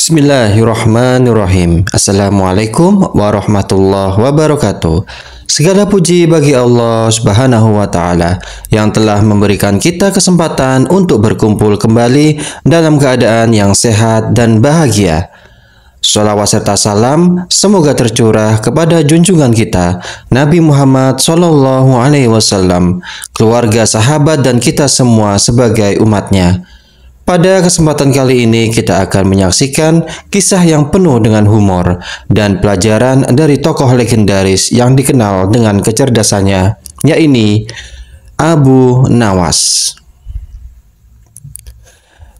Bismillahirrahmanirrahim. Assalamualaikum warahmatullahi wabarakatuh. Segala puji bagi Allah Subhanahu wa taala yang telah memberikan kita kesempatan untuk berkumpul kembali dalam keadaan yang sehat dan bahagia. Salawat serta salam semoga tercurah kepada junjungan kita Nabi Muhammad Shallallahu Wasallam, keluarga sahabat dan kita semua sebagai umatnya. Pada kesempatan kali ini kita akan menyaksikan kisah yang penuh dengan humor dan pelajaran dari tokoh legendaris yang dikenal dengan kecerdasannya, yaitu Abu Nawas.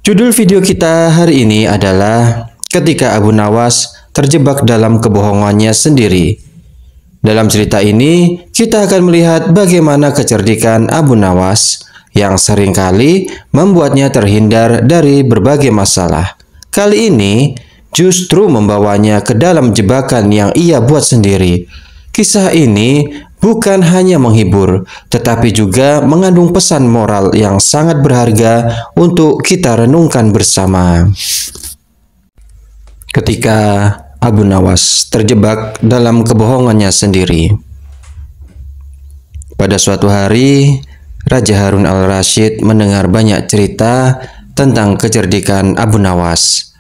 Judul video kita hari ini adalah Ketika Abu Nawas Terjebak dalam Kebohongannya Sendiri. Dalam cerita ini, kita akan melihat bagaimana kecerdikan Abu Nawas yang seringkali membuatnya terhindar dari berbagai masalah. Kali ini justru membawanya ke dalam jebakan yang ia buat sendiri. Kisah ini bukan hanya menghibur, tetapi juga mengandung pesan moral yang sangat berharga untuk kita renungkan bersama. Ketika Abu Nawas terjebak dalam kebohongannya sendiri. Pada suatu hari, Raja Harun al-Rashid mendengar banyak cerita tentang kecerdikan Abu Nawas.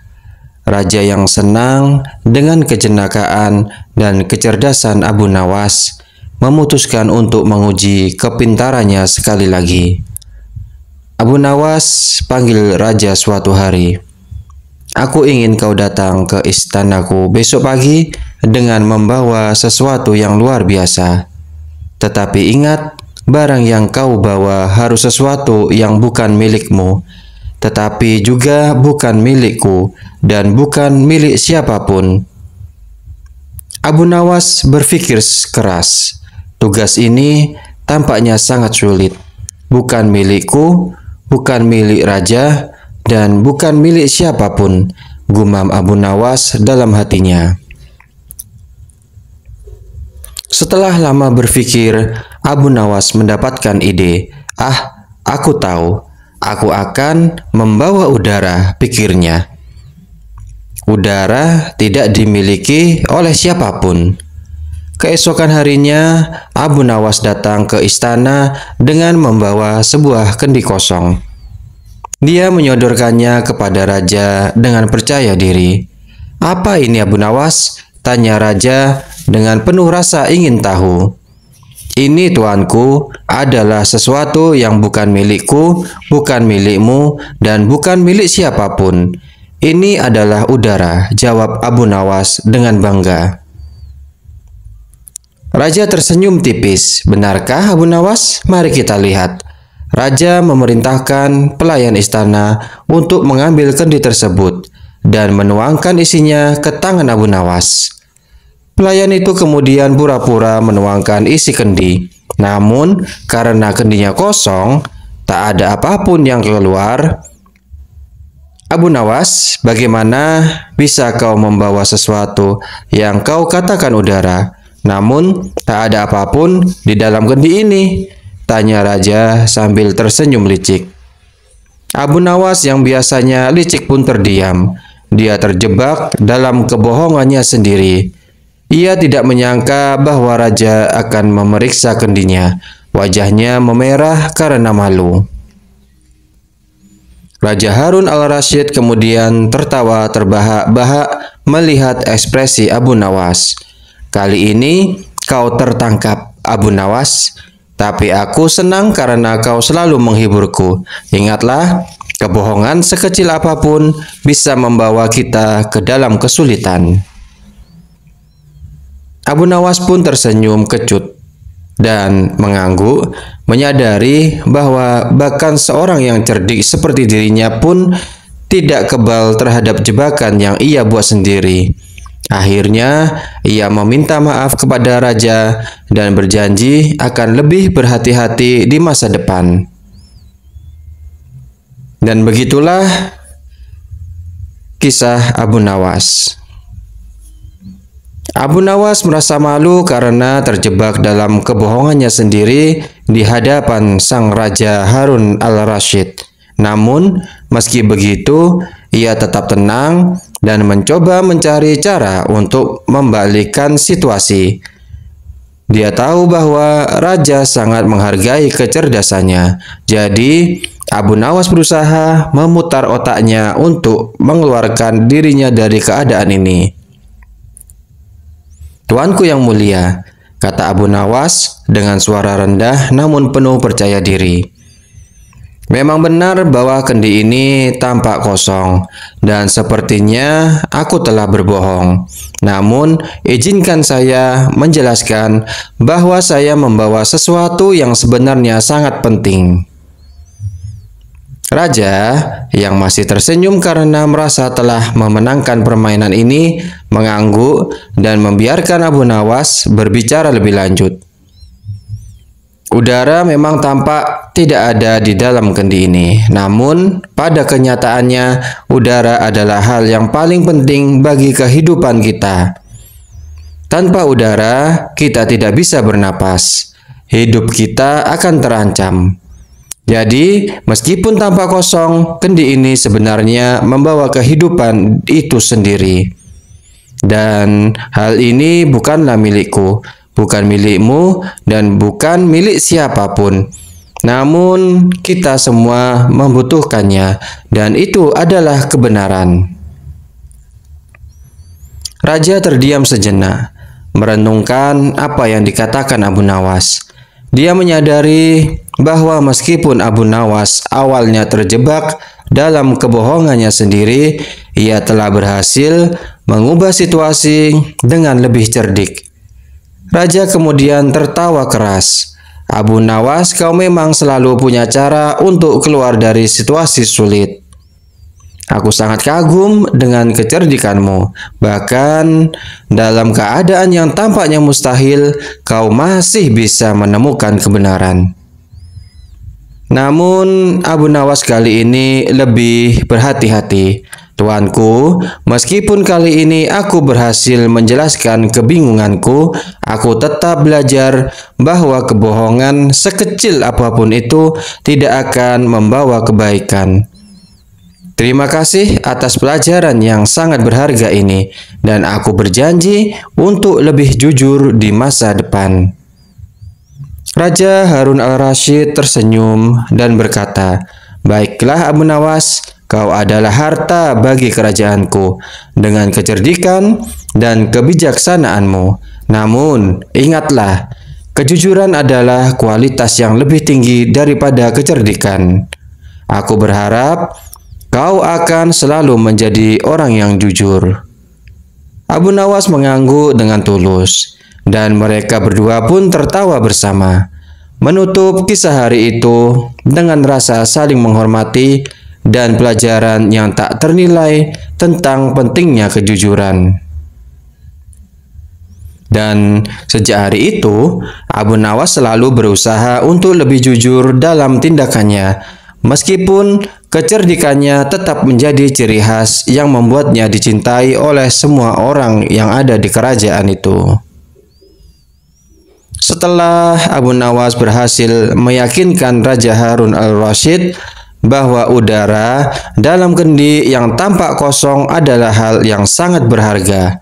Raja yang senang dengan kejenakaan dan kecerdasan Abu Nawas memutuskan untuk menguji kepintarannya sekali lagi. Abu Nawas panggil raja suatu hari. Aku ingin kau datang ke istanaku besok pagi dengan membawa sesuatu yang luar biasa. Tetapi ingat, barang yang kau bawa harus sesuatu yang bukan milikmu, tetapi juga bukan milikku dan bukan milik siapapun. Abu Nawas berpikir keras. Tugas ini tampaknya sangat sulit. Bukan milikku, bukan milik raja, dan bukan milik siapapun, gumam Abu Nawas dalam hatinya. Setelah lama berpikir, Abu Nawas mendapatkan ide, "Ah, aku tahu, aku akan membawa udara," pikirnya. Udara tidak dimiliki oleh siapapun. Keesokan harinya, Abu Nawas datang ke istana dengan membawa sebuah kendi kosong. Dia menyodorkannya kepada raja dengan percaya diri. "Apa ini, Abu Nawas?" tanya raja dengan penuh rasa ingin tahu. Ini tuanku adalah sesuatu yang bukan milikku, bukan milikmu, dan bukan milik siapapun. Ini adalah udara, jawab Abu Nawas dengan bangga. Raja tersenyum tipis. Benarkah Abu Nawas? Mari kita lihat. Raja memerintahkan pelayan istana untuk mengambil kendi tersebut dan menuangkan isinya ke tangan Abu Nawas. Pelayan itu kemudian pura-pura menuangkan isi kendi. Namun, karena kendinya kosong, tak ada apapun yang keluar. Abu Nawas, bagaimana bisa kau membawa sesuatu yang kau katakan udara? Namun, tak ada apapun di dalam kendi ini, tanya raja sambil tersenyum licik. Abu Nawas yang biasanya licik pun terdiam. Dia terjebak dalam kebohongannya sendiri. Ia tidak menyangka bahwa raja akan memeriksa kendinya. Wajahnya memerah karena malu. Raja Harun al-Rashid kemudian tertawa terbahak-bahak melihat ekspresi Abu Nawas. Kali ini kau tertangkap, Abu Nawas, tapi aku senang karena kau selalu menghiburku. Ingatlah, kebohongan sekecil apapun bisa membawa kita ke dalam kesulitan. Abu Nawas pun tersenyum kecut dan mengangguk, menyadari bahwa bahkan seorang yang cerdik seperti dirinya pun tidak kebal terhadap jebakan yang ia buat sendiri. Akhirnya, ia meminta maaf kepada raja dan berjanji akan lebih berhati-hati di masa depan. Dan begitulah kisah Abu Nawas. Abu Nawas merasa malu karena terjebak dalam kebohongannya sendiri di hadapan sang Raja Harun al-Rashid. Namun, meski begitu, ia tetap tenang dan mencoba mencari cara untuk membalikkan situasi. Dia tahu bahwa Raja sangat menghargai kecerdasannya, jadi Abu Nawas berusaha memutar otaknya untuk mengeluarkan dirinya dari keadaan ini. Tuanku yang mulia, kata Abu Nawas dengan suara rendah namun penuh percaya diri. Memang benar bahwa kendi ini tampak kosong dan sepertinya aku telah berbohong. Namun, izinkan saya menjelaskan bahwa saya membawa sesuatu yang sebenarnya sangat penting. Raja yang masih tersenyum karena merasa telah memenangkan permainan ini mengangguk dan membiarkan Abu Nawas berbicara lebih lanjut. Udara memang tampak tidak ada di dalam kendi ini, namun pada kenyataannya udara adalah hal yang paling penting bagi kehidupan kita. Tanpa udara, kita tidak bisa bernapas. Hidup kita akan terancam. Jadi, meskipun tanpa kosong, kendi ini sebenarnya membawa kehidupan itu sendiri. Dan hal ini bukanlah milikku, bukan milikmu, dan bukan milik siapapun. Namun, kita semua membutuhkannya, dan itu adalah kebenaran. Raja terdiam sejenak, merenungkan apa yang dikatakan Abu Nawas. Dia menyadari bahwa meskipun Abu Nawas awalnya terjebak dalam kebohongannya sendiri, ia telah berhasil mengubah situasi dengan lebih cerdik. Raja kemudian tertawa keras. Abu Nawas, kau memang selalu punya cara untuk keluar dari situasi sulit. Aku sangat kagum dengan kecerdikanmu. Bahkan dalam keadaan yang tampaknya mustahil, kau masih bisa menemukan kebenaran. Namun Abu Nawas kali ini lebih berhati-hati. Tuanku, meskipun kali ini aku berhasil menjelaskan kebingunganku, aku tetap belajar bahwa kebohongan sekecil apapun itu tidak akan membawa kebaikan. Terima kasih atas pelajaran yang sangat berharga ini, dan aku berjanji untuk lebih jujur di masa depan. Raja Harun al-Rashid tersenyum dan berkata, Baiklah Abu Nawas, kau adalah harta bagi kerajaanku dengan kecerdikan dan kebijaksanaanmu. Namun, ingatlah, kejujuran adalah kualitas yang lebih tinggi daripada kecerdikan. Aku berharap kau akan selalu menjadi orang yang jujur. Abu Nawas mengangguk dengan tulus. Dan mereka berdua pun tertawa bersama, menutup kisah hari itu dengan rasa saling menghormati dan pelajaran yang tak ternilai tentang pentingnya kejujuran. Dan sejak hari itu, Abu Nawas selalu berusaha untuk lebih jujur dalam tindakannya, meskipun kecerdikannya tetap menjadi ciri khas yang membuatnya dicintai oleh semua orang yang ada di kerajaan itu. Setelah Abu Nawas berhasil meyakinkan Raja Harun al-Rashid bahwa udara dalam kendi yang tampak kosong adalah hal yang sangat berharga.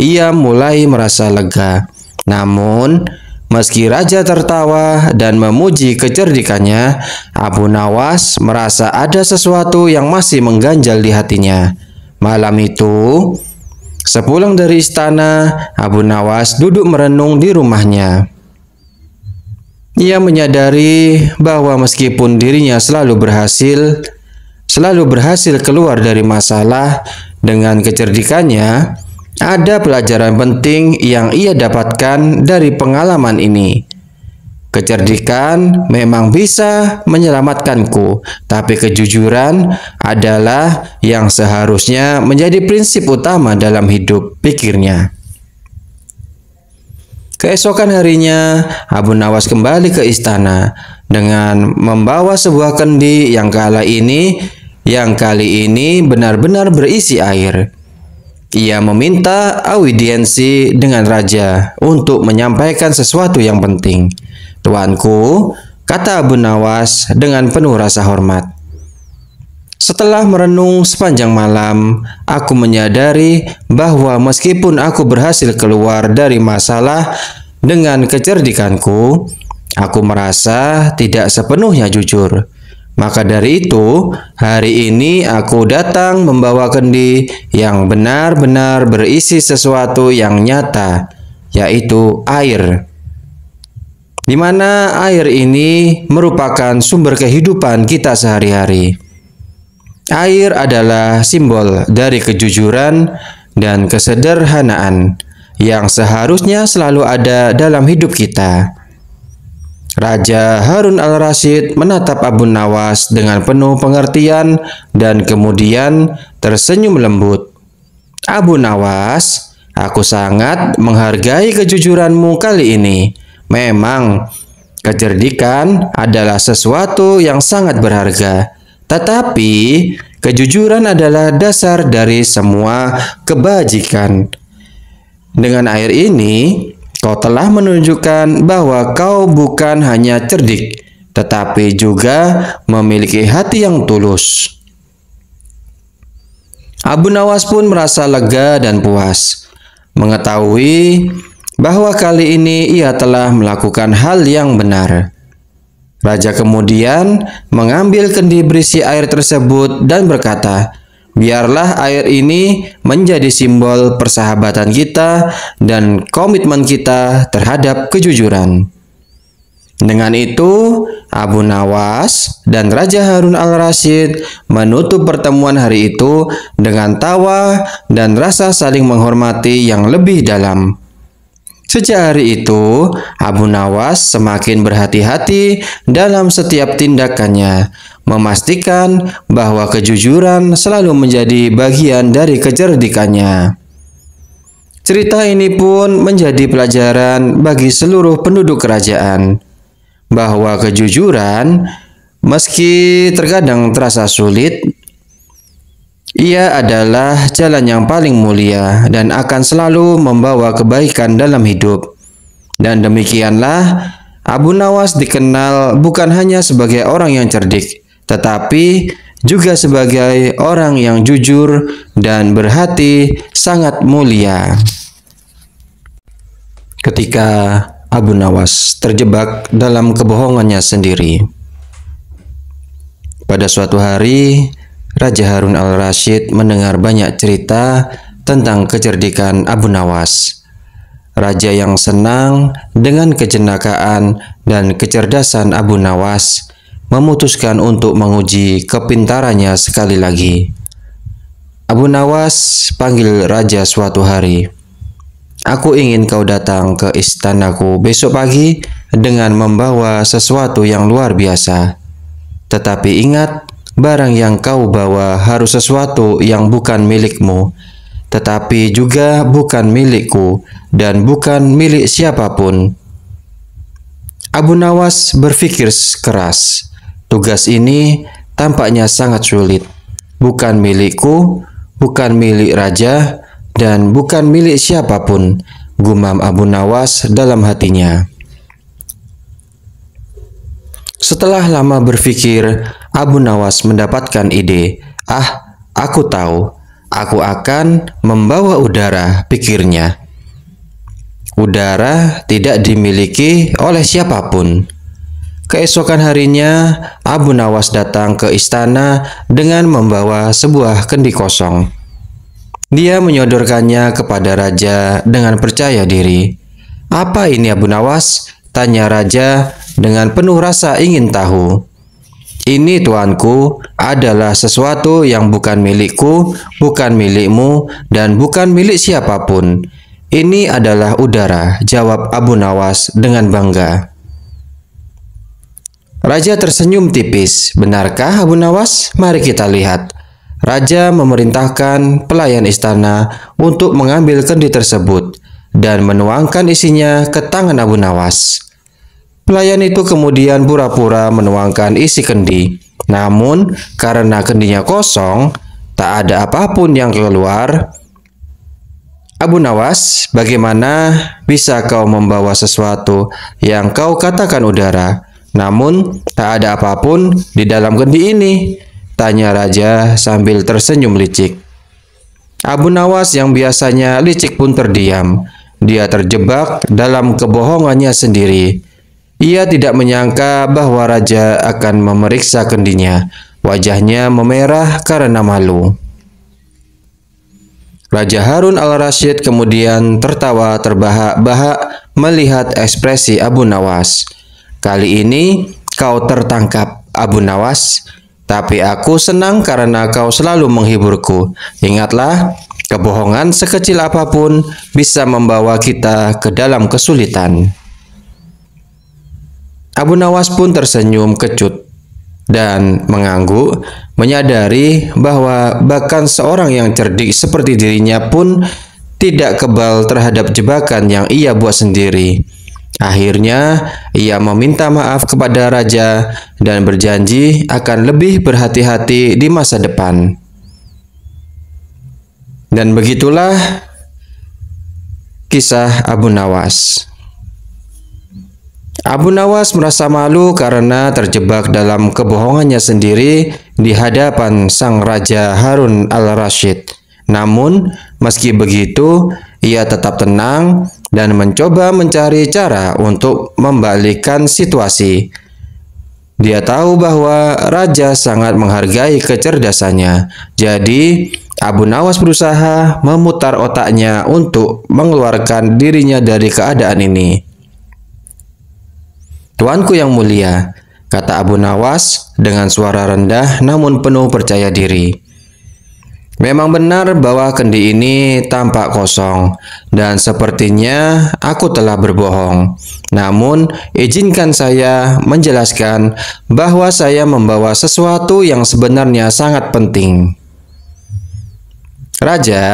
Ia mulai merasa lega. Namun, meski raja tertawa dan memuji kecerdikannya, Abu Nawas merasa ada sesuatu yang masih mengganjal di hatinya. Malam itu, sepulang dari istana, Abu Nawas duduk merenung di rumahnya. Ia menyadari bahwa meskipun dirinya selalu berhasil, selalu berhasil keluar dari masalah dengan kecerdikannya, ada pelajaran penting yang ia dapatkan dari pengalaman ini. Kecerdikan memang bisa menyelamatkanku, tapi kejujuran adalah yang seharusnya menjadi prinsip utama dalam hidup pikirnya. Keesokan harinya, Abu Nawas kembali ke istana dengan membawa sebuah kendi yang kala ini yang kali ini benar-benar berisi air. Ia meminta audiensi dengan raja untuk menyampaikan sesuatu yang penting. Tuanku, kata Abu Nawas dengan penuh rasa hormat. Setelah merenung sepanjang malam, aku menyadari bahwa meskipun aku berhasil keluar dari masalah dengan kecerdikanku, aku merasa tidak sepenuhnya jujur. Maka dari itu, hari ini aku datang membawa kendi yang benar-benar berisi sesuatu yang nyata, yaitu air. Di mana air ini merupakan sumber kehidupan kita sehari-hari. Air adalah simbol dari kejujuran dan kesederhanaan yang seharusnya selalu ada dalam hidup kita. Raja Harun al-Rashid menatap Abu Nawas dengan penuh pengertian dan kemudian tersenyum lembut. Abu Nawas, aku sangat menghargai kejujuranmu kali ini. Memang, kecerdikan adalah sesuatu yang sangat berharga. Tetapi kejujuran adalah dasar dari semua kebajikan. Dengan air ini, kau telah menunjukkan bahwa kau bukan hanya cerdik, tetapi juga memiliki hati yang tulus. Abu Nawas pun merasa lega dan puas, mengetahui bahwa kali ini ia telah melakukan hal yang benar. Raja kemudian mengambil kendi berisi air tersebut dan berkata, Biarlah air ini menjadi simbol persahabatan kita dan komitmen kita terhadap kejujuran. Dengan itu, Abu Nawas dan Raja Harun al-Rasyid menutup pertemuan hari itu dengan tawa dan rasa saling menghormati yang lebih dalam. Sejak hari itu, Abu Nawas semakin berhati-hati dalam setiap tindakannya, memastikan bahwa kejujuran selalu menjadi bagian dari kecerdikannya. Cerita ini pun menjadi pelajaran bagi seluruh penduduk kerajaan, bahwa kejujuran, meski terkadang terasa sulit, ia adalah jalan yang paling mulia dan akan selalu membawa kebaikan dalam hidup. Dan demikianlah Abu Nawas dikenal bukan hanya sebagai orang yang cerdik, tetapi juga sebagai orang yang jujur dan berhati sangat mulia. Ketika Abu Nawas terjebak dalam kebohongannya sendiri. Pada suatu hari, Raja Harun al-Rashid mendengar banyak cerita tentang kecerdikan Abu Nawas. Raja yang senang dengan kejenakaan dan kecerdasan Abu Nawas memutuskan untuk menguji kepintarannya sekali lagi. Abu Nawas panggil raja suatu hari. Aku ingin kau datang ke istanaku besok pagi dengan membawa sesuatu yang luar biasa. Tetapi ingat, barang yang kau bawa harus sesuatu yang bukan milikmu, tetapi juga bukan milikku dan bukan milik siapapun. Abu Nawas berpikir keras. Tugas ini tampaknya sangat sulit. Bukan milikku, bukan milik raja, dan bukan milik siapapun, gumam Abu Nawas dalam hatinya. Setelah lama berpikir, Abu Nawas mendapatkan ide, "Ah, aku tahu, aku akan membawa udara," pikirnya. Udara tidak dimiliki oleh siapapun. Keesokan harinya, Abu Nawas datang ke istana dengan membawa sebuah kendi kosong. Dia menyodorkannya kepada raja dengan percaya diri. "Apa ini, Abu Nawas?" tanya raja dengan penuh rasa ingin tahu. Ini tuanku adalah sesuatu yang bukan milikku, bukan milikmu, dan bukan milik siapapun. Ini adalah udara, jawab Abu Nawas dengan bangga. Raja tersenyum tipis. Benarkah Abu Nawas? Mari kita lihat. Raja memerintahkan pelayan istana untuk mengambil kendi tersebut dan menuangkan isinya ke tangan Abu Nawas. Pelayan itu kemudian pura-pura menuangkan isi kendi. Namun, karena kendinya kosong, tak ada apapun yang keluar. Abu Nawas, bagaimana bisa kau membawa sesuatu yang kau katakan udara, namun tak ada apapun di dalam kendi ini? Tanya Raja sambil tersenyum licik. Abu Nawas yang biasanya licik pun terdiam. Dia terjebak dalam kebohongannya sendiri. Ia tidak menyangka bahwa raja akan memeriksa kendinya. Wajahnya memerah karena malu. Raja Harun al-Rashid kemudian tertawa terbahak-bahak melihat ekspresi Abu Nawas. Kali ini kau tertangkap, Abu Nawas, tapi aku senang karena kau selalu menghiburku. Ingatlah, kebohongan sekecil apapun bisa membawa kita ke dalam kesulitan. Abu Nawas pun tersenyum kecut dan mengangguk, menyadari bahwa bahkan seorang yang cerdik seperti dirinya pun tidak kebal terhadap jebakan yang ia buat sendiri. Akhirnya, ia meminta maaf kepada raja dan berjanji akan lebih berhati-hati di masa depan. Dan begitulah kisah Abu Nawas. Abu Nawas merasa malu karena terjebak dalam kebohongannya sendiri di hadapan sang Raja Harun al-Rashid. Namun, meski begitu, ia tetap tenang dan mencoba mencari cara untuk membalikkan situasi. Dia tahu bahwa raja sangat menghargai kecerdasannya. Jadi, Abu Nawas berusaha memutar otaknya untuk mengeluarkan dirinya dari keadaan ini. Tuanku yang mulia, kata Abu Nawas dengan suara rendah namun penuh percaya diri. Memang benar bahwa kendi ini tampak kosong dan sepertinya aku telah berbohong. Namun, izinkan saya menjelaskan bahwa saya membawa sesuatu yang sebenarnya sangat penting. Raja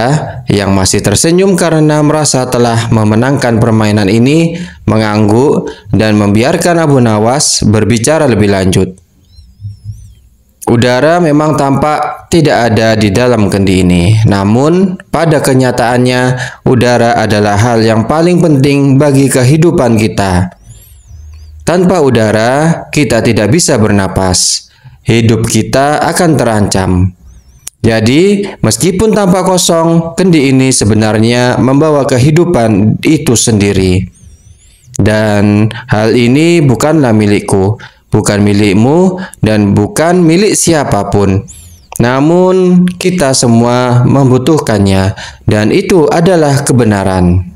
yang masih tersenyum karena merasa telah memenangkan permainan ini mengangguk dan membiarkan Abu Nawas berbicara lebih lanjut. Udara memang tampak tidak ada di dalam kendi ini, namun pada kenyataannya udara adalah hal yang paling penting bagi kehidupan kita. Tanpa udara, kita tidak bisa bernapas. Hidup kita akan terancam. Jadi, meskipun tanpa kosong, kendi ini sebenarnya membawa kehidupan itu sendiri. Dan hal ini bukanlah milikku, bukan milikmu, dan bukan milik siapapun. Namun, kita semua membutuhkannya, dan itu adalah kebenaran.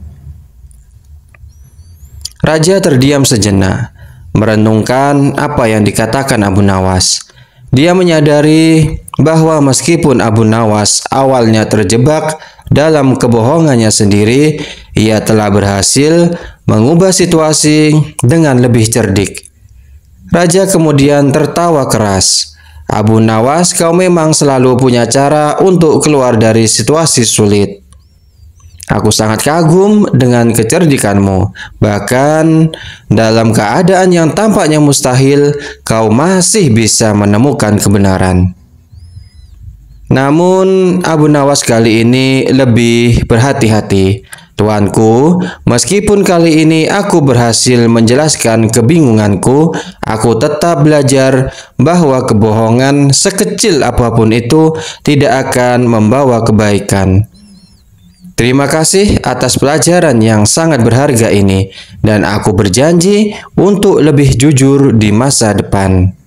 Raja terdiam sejenak, merenungkan apa yang dikatakan Abu Nawas. Dia menyadari bahwa meskipun Abu Nawas awalnya terjebak dalam kebohongannya sendiri, ia telah berhasil mengubah situasi dengan lebih cerdik. Raja kemudian tertawa keras. Abu Nawas, kau memang selalu punya cara untuk keluar dari situasi sulit. Aku sangat kagum dengan kecerdikanmu. Bahkan dalam keadaan yang tampaknya mustahil, kau masih bisa menemukan kebenaran. Namun Abu Nawas kali ini lebih berhati-hati. Tuanku, meskipun kali ini aku berhasil menjelaskan kebingunganku, aku tetap belajar bahwa kebohongan sekecil apapun itu tidak akan membawa kebaikan. Terima kasih atas pelajaran yang sangat berharga ini, dan aku berjanji untuk lebih jujur di masa depan.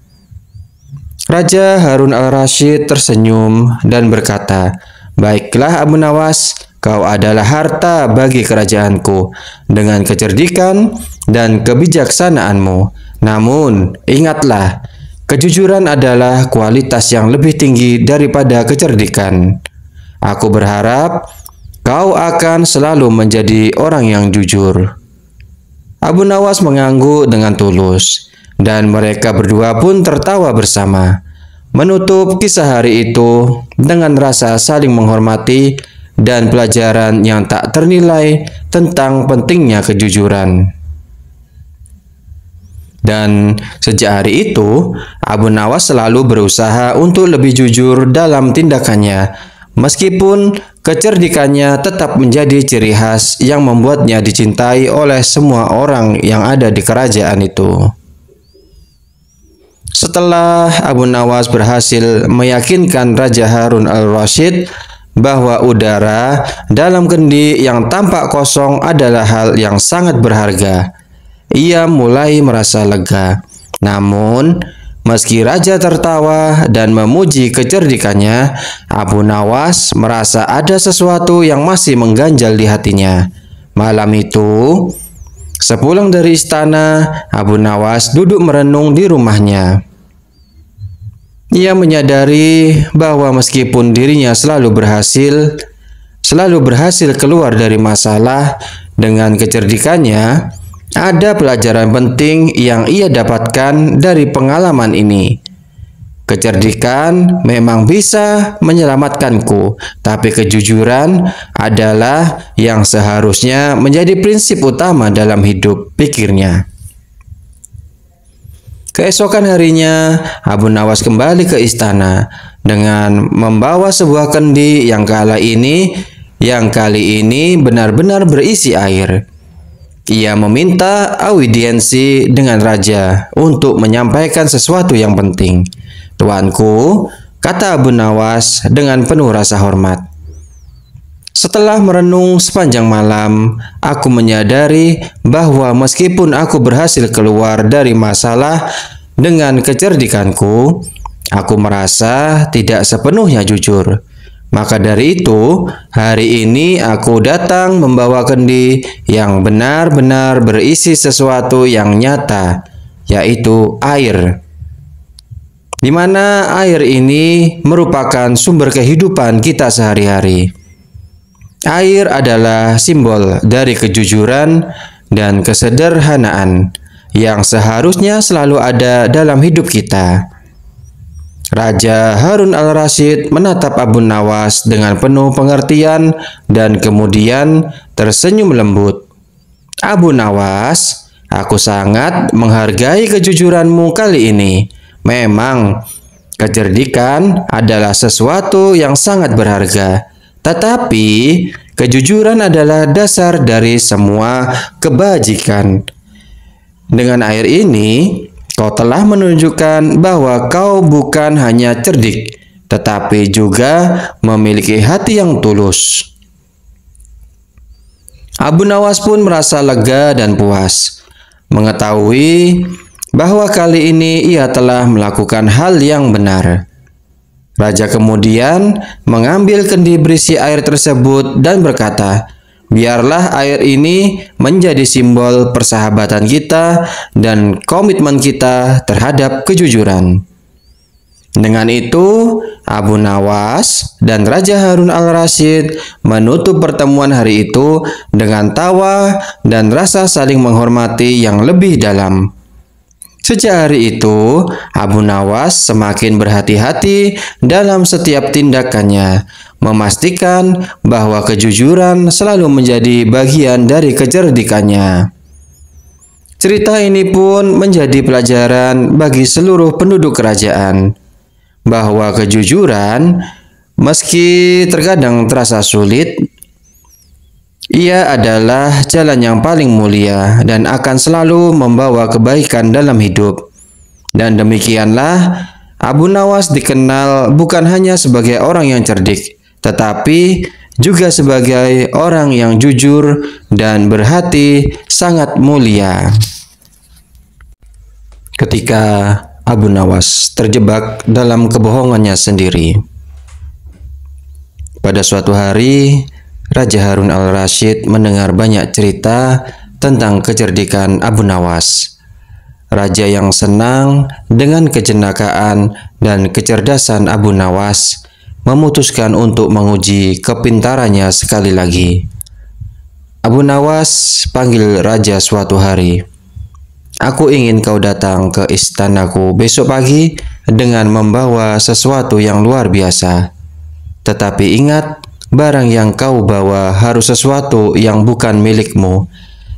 Raja Harun al-Rashid tersenyum dan berkata, Baiklah Abu Nawas, kau adalah harta bagi kerajaanku dengan kecerdikan dan kebijaksanaanmu. Namun, ingatlah, kejujuran adalah kualitas yang lebih tinggi daripada kecerdikan. Aku berharap kau akan selalu menjadi orang yang jujur. Abu Nawas mengangguk dengan tulus. Dan mereka berdua pun tertawa bersama. Menutup kisah hari itu dengan rasa saling menghormati dan pelajaran yang tak ternilai tentang pentingnya kejujuran. Dan sejak hari itu, Abu Nawas selalu berusaha untuk lebih jujur dalam tindakannya, meskipun kecerdikannya tetap menjadi ciri khas yang membuatnya dicintai oleh semua orang yang ada di kerajaan itu. Setelah Abu Nawas berhasil meyakinkan Raja Harun al-Rashid bahwa udara dalam kendi yang tampak kosong adalah hal yang sangat berharga. Ia mulai merasa lega. Namun, meski raja tertawa dan memuji kecerdikannya, Abu Nawas merasa ada sesuatu yang masih mengganjal di hatinya. Malam itu, sepulang dari istana, Abu Nawas duduk merenung di rumahnya. Ia menyadari bahwa meskipun dirinya selalu berhasil, selalu berhasil keluar dari masalah dengan kecerdikannya, ada pelajaran penting yang ia dapatkan dari pengalaman ini. Kecerdikan memang bisa menyelamatkanku, tapi kejujuran adalah yang seharusnya menjadi prinsip utama dalam hidup pikirnya. Keesokan harinya, Abu Nawas kembali ke istana dengan membawa sebuah kendi yang kala ini yang kali ini benar-benar berisi air. Ia meminta audiensi dengan raja untuk menyampaikan sesuatu yang penting. Tuanku, kata Abu Nawas dengan penuh rasa hormat. Setelah merenung sepanjang malam, aku menyadari bahwa meskipun aku berhasil keluar dari masalah dengan kecerdikanku, aku merasa tidak sepenuhnya jujur. Maka dari itu, hari ini aku datang membawa kendi yang benar-benar berisi sesuatu yang nyata, yaitu air di mana air ini merupakan sumber kehidupan kita sehari-hari. Air adalah simbol dari kejujuran dan kesederhanaan yang seharusnya selalu ada dalam hidup kita. Raja Harun al-Rashid menatap Abu Nawas dengan penuh pengertian dan kemudian tersenyum lembut. Abu Nawas, aku sangat menghargai kejujuranmu kali ini. Memang, kecerdikan adalah sesuatu yang sangat berharga tetapi kejujuran adalah dasar dari semua kebajikan. Dengan air ini, kau telah menunjukkan bahwa kau bukan hanya cerdik, tetapi juga memiliki hati yang tulus. Abu Nawas pun merasa lega dan puas, mengetahui bahwa kali ini ia telah melakukan hal yang benar. Raja kemudian mengambil kendi berisi air tersebut dan berkata, Biarlah air ini menjadi simbol persahabatan kita dan komitmen kita terhadap kejujuran. Dengan itu, Abu Nawas dan Raja Harun al-Rasyid menutup pertemuan hari itu dengan tawa dan rasa saling menghormati yang lebih dalam. Sejak hari itu, Abu Nawas semakin berhati-hati dalam setiap tindakannya, memastikan bahwa kejujuran selalu menjadi bagian dari kecerdikannya. Cerita ini pun menjadi pelajaran bagi seluruh penduduk kerajaan bahwa kejujuran, meski terkadang terasa sulit, ia adalah jalan yang paling mulia dan akan selalu membawa kebaikan dalam hidup. Dan demikianlah, Abu Nawas dikenal bukan hanya sebagai orang yang cerdik, tetapi juga sebagai orang yang jujur dan berhati sangat mulia. Ketika Abu Nawas terjebak dalam kebohongannya sendiri, pada suatu hari Raja Harun al-Rashid mendengar banyak cerita tentang kecerdikan Abu Nawas. Raja yang senang dengan kejenakaan dan kecerdasan Abu Nawas memutuskan untuk menguji kepintarannya sekali lagi. Abu Nawas panggil raja suatu hari. Aku ingin kau datang ke istanaku besok pagi dengan membawa sesuatu yang luar biasa. Tetapi ingat, barang yang kau bawa harus sesuatu yang bukan milikmu,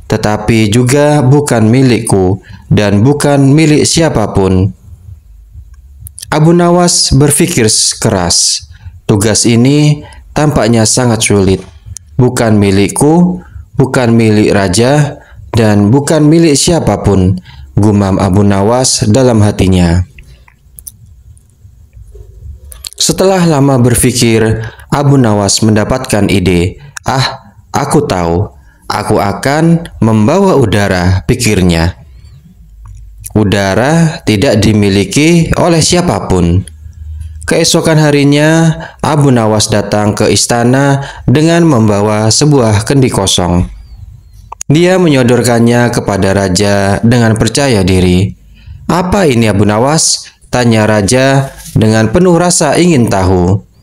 tetapi juga bukan milikku dan bukan milik siapapun. Abu Nawas berpikir keras. Tugas ini tampaknya sangat sulit. Bukan milikku, bukan milik raja, dan bukan milik siapapun, gumam Abu Nawas dalam hatinya. Setelah lama berpikir, Abu Nawas mendapatkan ide, "Ah, aku tahu, aku akan membawa udara," pikirnya. Udara tidak dimiliki oleh siapapun. Keesokan harinya, Abu Nawas datang ke istana dengan membawa sebuah kendi kosong. Dia menyodorkannya kepada raja dengan percaya diri. "Apa ini, Abu Nawas?" tanya raja dengan penuh rasa ingin tahu.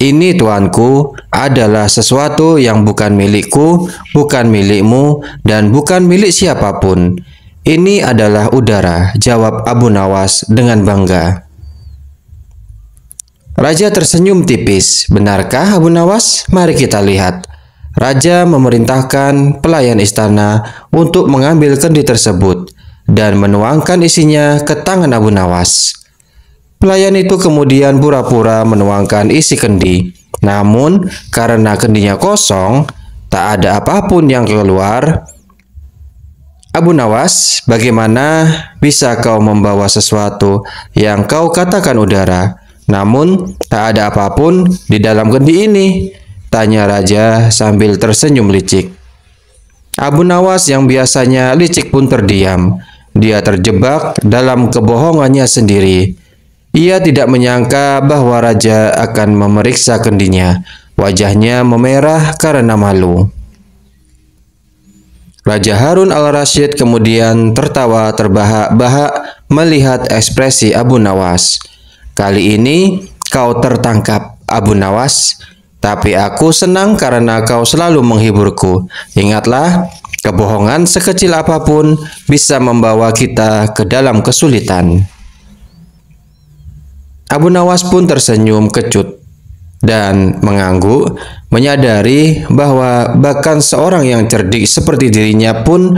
Ini tuanku adalah sesuatu yang bukan milikku, bukan milikmu, dan bukan milik siapapun. Ini adalah udara, jawab Abu Nawas dengan bangga. Raja tersenyum tipis. Benarkah Abu Nawas? Mari kita lihat. Raja memerintahkan pelayan istana untuk mengambil kendi tersebut dan menuangkan isinya ke tangan Abu Nawas. Pelayan itu kemudian pura-pura menuangkan isi kendi. Namun, karena kendinya kosong, tak ada apapun yang keluar. Abu Nawas, bagaimana bisa kau membawa sesuatu yang kau katakan udara, namun tak ada apapun di dalam kendi ini? Tanya Raja sambil tersenyum licik. Abu Nawas yang biasanya licik pun terdiam. Dia terjebak dalam kebohongannya sendiri. Ia tidak menyangka bahwa raja akan memeriksa kendinya. Wajahnya memerah karena malu. Raja Harun al-Rashid kemudian tertawa terbahak-bahak melihat ekspresi Abu Nawas. Kali ini kau tertangkap, Abu Nawas. Tapi aku senang karena kau selalu menghiburku. Ingatlah, kebohongan sekecil apapun bisa membawa kita ke dalam kesulitan. Abu Nawas pun tersenyum kecut dan mengangguk, menyadari bahwa bahkan seorang yang cerdik seperti dirinya pun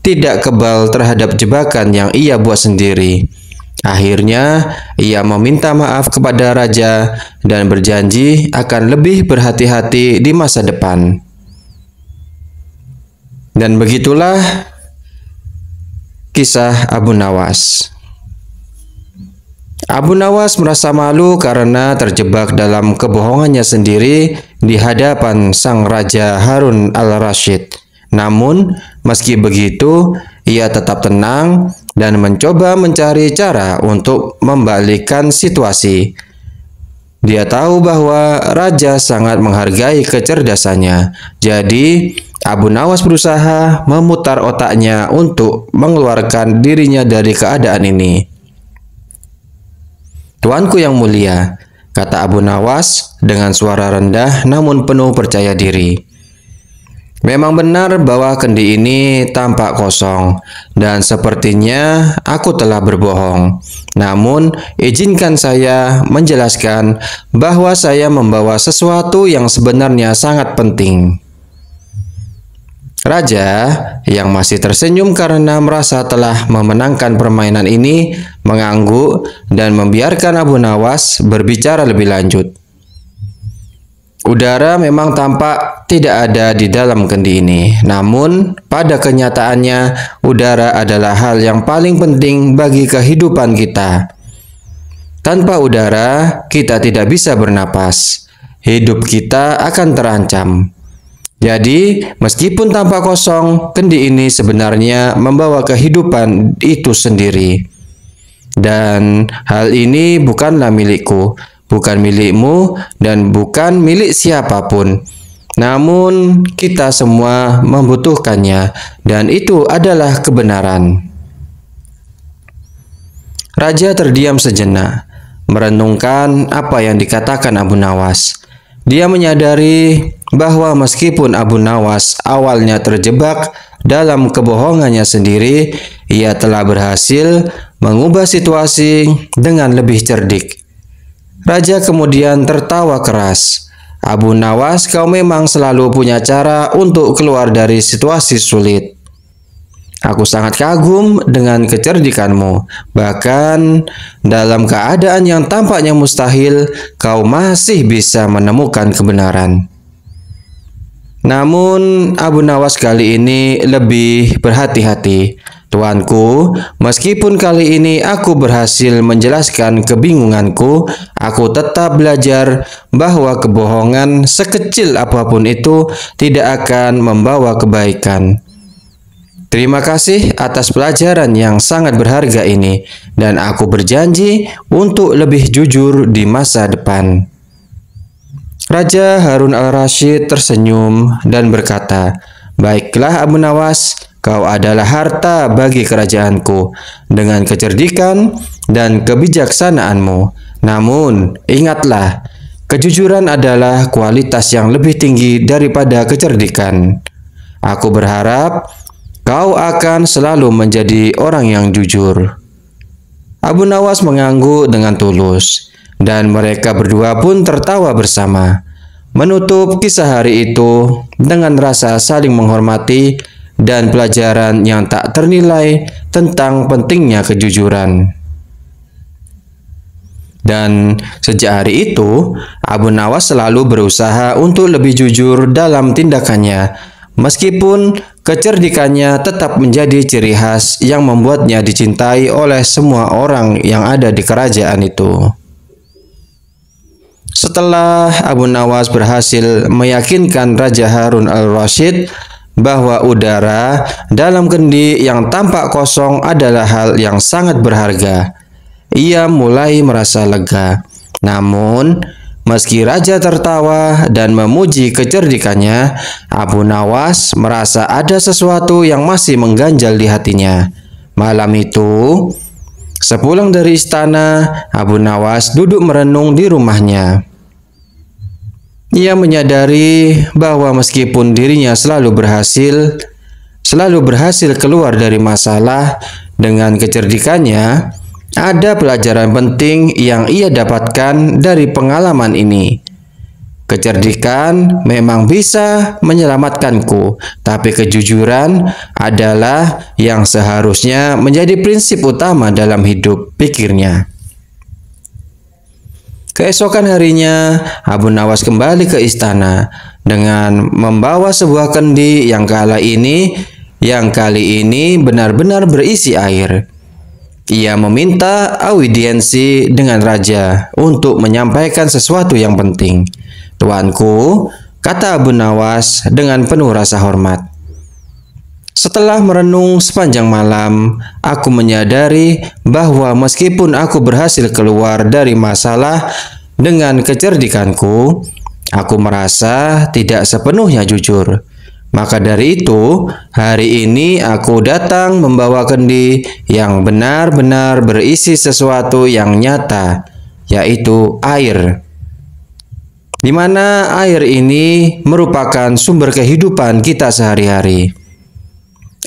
tidak kebal terhadap jebakan yang ia buat sendiri. Akhirnya, ia meminta maaf kepada raja dan berjanji akan lebih berhati-hati di masa depan. Dan begitulah kisah Abu Nawas. Abu Nawas merasa malu karena terjebak dalam kebohongannya sendiri di hadapan sang Raja Harun al-Rashid. Namun, meski begitu, ia tetap tenang dan mencoba mencari cara untuk membalikkan situasi. Dia tahu bahwa raja sangat menghargai kecerdasannya, jadi Abu Nawas berusaha memutar otaknya untuk mengeluarkan dirinya dari keadaan ini. Tuanku yang mulia, kata Abu Nawas dengan suara rendah namun penuh percaya diri. Memang benar bahwa kendi ini tampak kosong dan sepertinya aku telah berbohong. Namun, izinkan saya menjelaskan bahwa saya membawa sesuatu yang sebenarnya sangat penting. Raja yang masih tersenyum karena merasa telah memenangkan permainan ini mengangguk dan membiarkan Abu Nawas berbicara lebih lanjut. Udara memang tampak tidak ada di dalam kendi ini, namun pada kenyataannya udara adalah hal yang paling penting bagi kehidupan kita. Tanpa udara, kita tidak bisa bernapas. Hidup kita akan terancam. Jadi, meskipun tanpa kosong, kendi ini sebenarnya membawa kehidupan itu sendiri. Dan hal ini bukanlah milikku, bukan milikmu, dan bukan milik siapapun. Namun, kita semua membutuhkannya, dan itu adalah kebenaran. Raja terdiam sejenak, merenungkan apa yang dikatakan Abu Nawas. Dia menyadari bahwa meskipun Abu Nawas awalnya terjebak dalam kebohongannya sendiri, ia telah berhasil mengubah situasi dengan lebih cerdik. Raja kemudian tertawa keras. Abu Nawas, kau memang selalu punya cara untuk keluar dari situasi sulit. Aku sangat kagum dengan kecerdikanmu. Bahkan dalam keadaan yang tampaknya mustahil, kau masih bisa menemukan kebenaran. Namun Abu Nawas kali ini lebih berhati-hati. Tuanku, meskipun kali ini aku berhasil menjelaskan kebingunganku, aku tetap belajar bahwa kebohongan sekecil apapun itu tidak akan membawa kebaikan. Terima kasih atas pelajaran yang sangat berharga ini, dan aku berjanji untuk lebih jujur di masa depan. Raja Harun al-Rashid tersenyum dan berkata, Baiklah Abu Nawas, kau adalah harta bagi kerajaanku dengan kecerdikan dan kebijaksanaanmu. Namun, ingatlah, kejujuran adalah kualitas yang lebih tinggi daripada kecerdikan. Aku berharap kau akan selalu menjadi orang yang jujur. Abu Nawas mengangguk dengan tulus. Dan mereka berdua pun tertawa bersama. Menutup kisah hari itu dengan rasa saling menghormati dan pelajaran yang tak ternilai tentang pentingnya kejujuran. Dan sejak hari itu, Abu Nawas selalu berusaha untuk lebih jujur dalam tindakannya, meskipun kecerdikannya tetap menjadi ciri khas yang membuatnya dicintai oleh semua orang yang ada di kerajaan itu. Setelah Abu Nawas berhasil meyakinkan Raja Harun al-Rashid bahwa udara dalam kendi yang tampak kosong adalah hal yang sangat berharga, ia mulai merasa lega. Namun, meski raja tertawa dan memuji kecerdikannya, Abu Nawas merasa ada sesuatu yang masih mengganjal di hatinya. Malam itu, sepulang dari istana, Abu Nawas duduk merenung di rumahnya. Ia menyadari bahwa meskipun dirinya selalu berhasil, selalu berhasil keluar dari masalah dengan kecerdikannya, ada pelajaran penting yang ia dapatkan dari pengalaman ini. Kecerdikan memang bisa menyelamatkanku, tapi kejujuran adalah yang seharusnya menjadi prinsip utama dalam hidup pikirnya. Keesokan harinya, Abu Nawas kembali ke istana dengan membawa sebuah kendi yang kala ini yang kali ini benar-benar berisi air. Ia meminta audiensi dengan raja untuk menyampaikan sesuatu yang penting. Tuanku, kata Abu Nawas dengan penuh rasa hormat. Setelah merenung sepanjang malam, aku menyadari bahwa meskipun aku berhasil keluar dari masalah dengan kecerdikanku, aku merasa tidak sepenuhnya jujur. Maka dari itu, hari ini aku datang membawa kendi yang benar-benar berisi sesuatu yang nyata, yaitu air. Di mana air ini merupakan sumber kehidupan kita sehari-hari.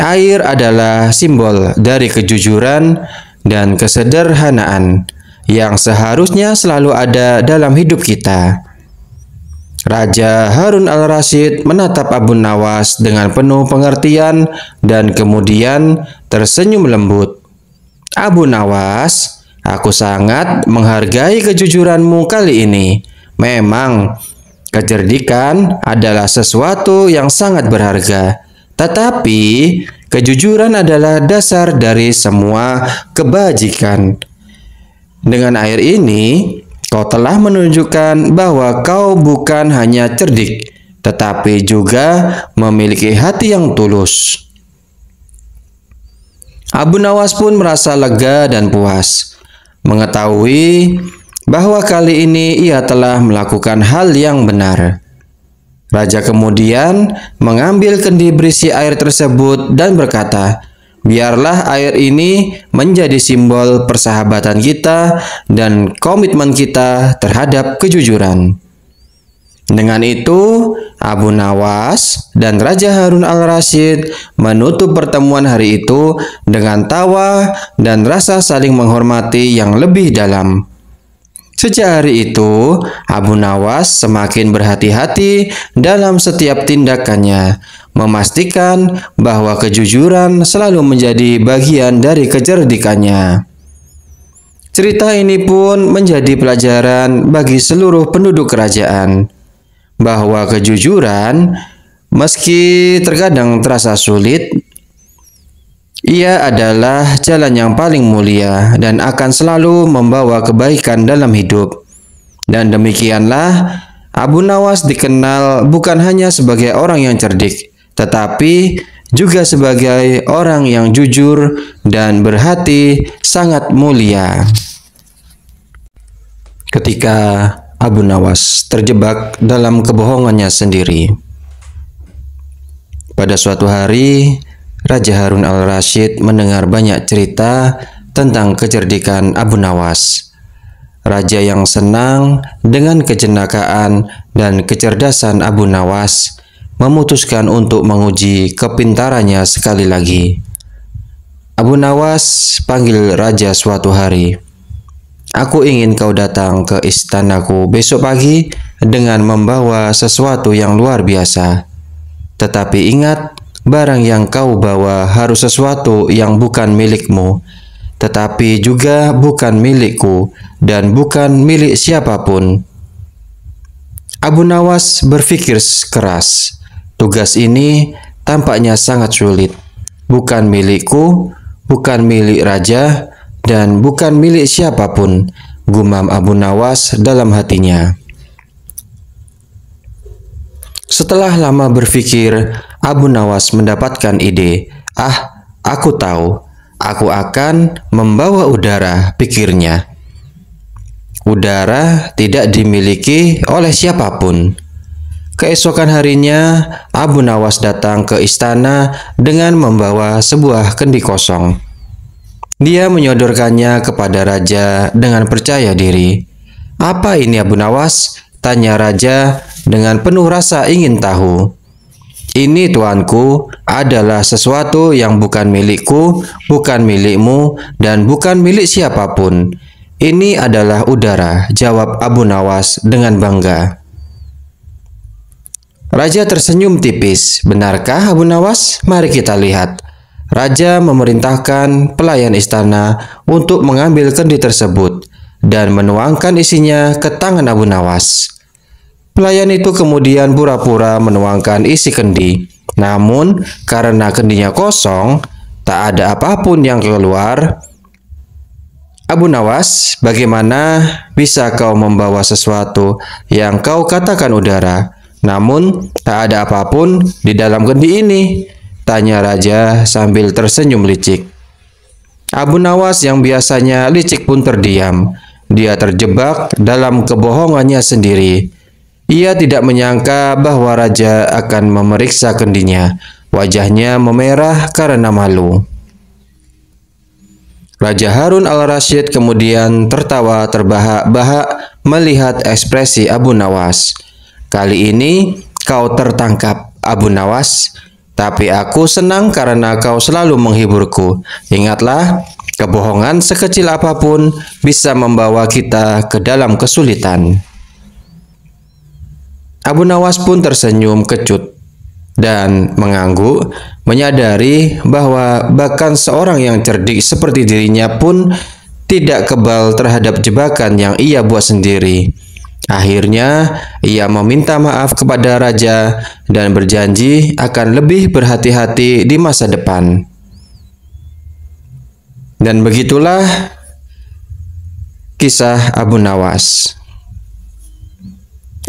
Air adalah simbol dari kejujuran dan kesederhanaan yang seharusnya selalu ada dalam hidup kita. Raja Harun al-Rashid menatap Abu Nawas dengan penuh pengertian dan kemudian tersenyum lembut. Abu Nawas, aku sangat menghargai kejujuranmu kali ini. Memang, kecerdikan adalah sesuatu yang sangat berharga. Tetapi kejujuran adalah dasar dari semua kebajikan. Dengan air ini, kau telah menunjukkan bahwa kau bukan hanya cerdik, tetapi juga memiliki hati yang tulus. Abu Nawas pun merasa lega dan puas, mengetahui bahwa kali ini ia telah melakukan hal yang benar. Raja kemudian mengambil kendi berisi air tersebut dan berkata, Biarlah air ini menjadi simbol persahabatan kita dan komitmen kita terhadap kejujuran. Dengan itu, Abu Nawas dan Raja Harun al Rashid menutup pertemuan hari itu dengan tawa dan rasa saling menghormati yang lebih dalam. Sejak hari itu, Abu Nawas semakin berhati-hati dalam setiap tindakannya, memastikan bahwa kejujuran selalu menjadi bagian dari kecerdikannya. Cerita ini pun menjadi pelajaran bagi seluruh penduduk kerajaan, bahwa kejujuran, meski terkadang terasa sulit, ia adalah jalan yang paling mulia dan akan selalu membawa kebaikan dalam hidup. Dan demikianlah Abu Nawas dikenal bukan hanya sebagai orang yang cerdik, tetapi juga sebagai orang yang jujur dan berhati sangat mulia. Ketika Abu Nawas terjebak dalam kebohongannya sendiri, pada suatu hari Raja Harun al-Rashid mendengar banyak cerita tentang kecerdikan Abu Nawas. Raja yang senang dengan kejenakaan dan kecerdasan Abu Nawas memutuskan untuk menguji kepintarannya sekali lagi. Abu Nawas panggil raja suatu hari. Aku ingin kau datang ke istanaku besok pagi dengan membawa sesuatu yang luar biasa. Tetapi ingat, barang yang kau bawa harus sesuatu yang bukan milikmu, tetapi juga bukan milikku dan bukan milik siapapun. Abu Nawas berpikir keras. Tugas ini tampaknya sangat sulit. Bukan milikku, bukan milik raja, dan bukan milik siapapun, gumam Abu Nawas dalam hatinya. Setelah lama berpikir, Abu Nawas mendapatkan ide, "Ah, aku tahu, aku akan membawa udara," pikirnya. Udara tidak dimiliki oleh siapapun. Keesokan harinya, Abu Nawas datang ke istana dengan membawa sebuah kendi kosong. Dia menyodorkannya kepada raja dengan percaya diri. "Apa ini, Abu Nawas?" tanya raja dengan penuh rasa ingin tahu. Ini tuanku adalah sesuatu yang bukan milikku, bukan milikmu, dan bukan milik siapapun. Ini adalah udara, jawab Abu Nawas dengan bangga. Raja tersenyum tipis. Benarkah Abu Nawas? Mari kita lihat. Raja memerintahkan pelayan istana untuk mengambil kendi tersebut dan menuangkan isinya ke tangan Abu Nawas. Pelayan itu kemudian pura-pura menuangkan isi kendi. Namun, karena kendinya kosong, tak ada apapun yang keluar. Abu Nawas, bagaimana bisa kau membawa sesuatu yang kau katakan udara? Namun, tak ada apapun di dalam kendi ini, tanya raja sambil tersenyum licik. Abu Nawas yang biasanya licik pun terdiam. Dia terjebak dalam kebohongannya sendiri. Ia tidak menyangka bahwa raja akan memeriksa kendinya. Wajahnya memerah karena malu. Raja Harun al-Rashid kemudian tertawa terbahak-bahak melihat ekspresi Abu Nawas. Kali ini kau tertangkap, Abu Nawas, tapi aku senang karena kau selalu menghiburku. Ingatlah, kebohongan sekecil apapun bisa membawa kita ke dalam kesulitan. Abu Nawas pun tersenyum kecut dan mengangguk, menyadari bahwa bahkan seorang yang cerdik seperti dirinya pun tidak kebal terhadap jebakan yang ia buat sendiri. Akhirnya, ia meminta maaf kepada raja dan berjanji akan lebih berhati-hati di masa depan. Dan begitulah kisah Abu Nawas.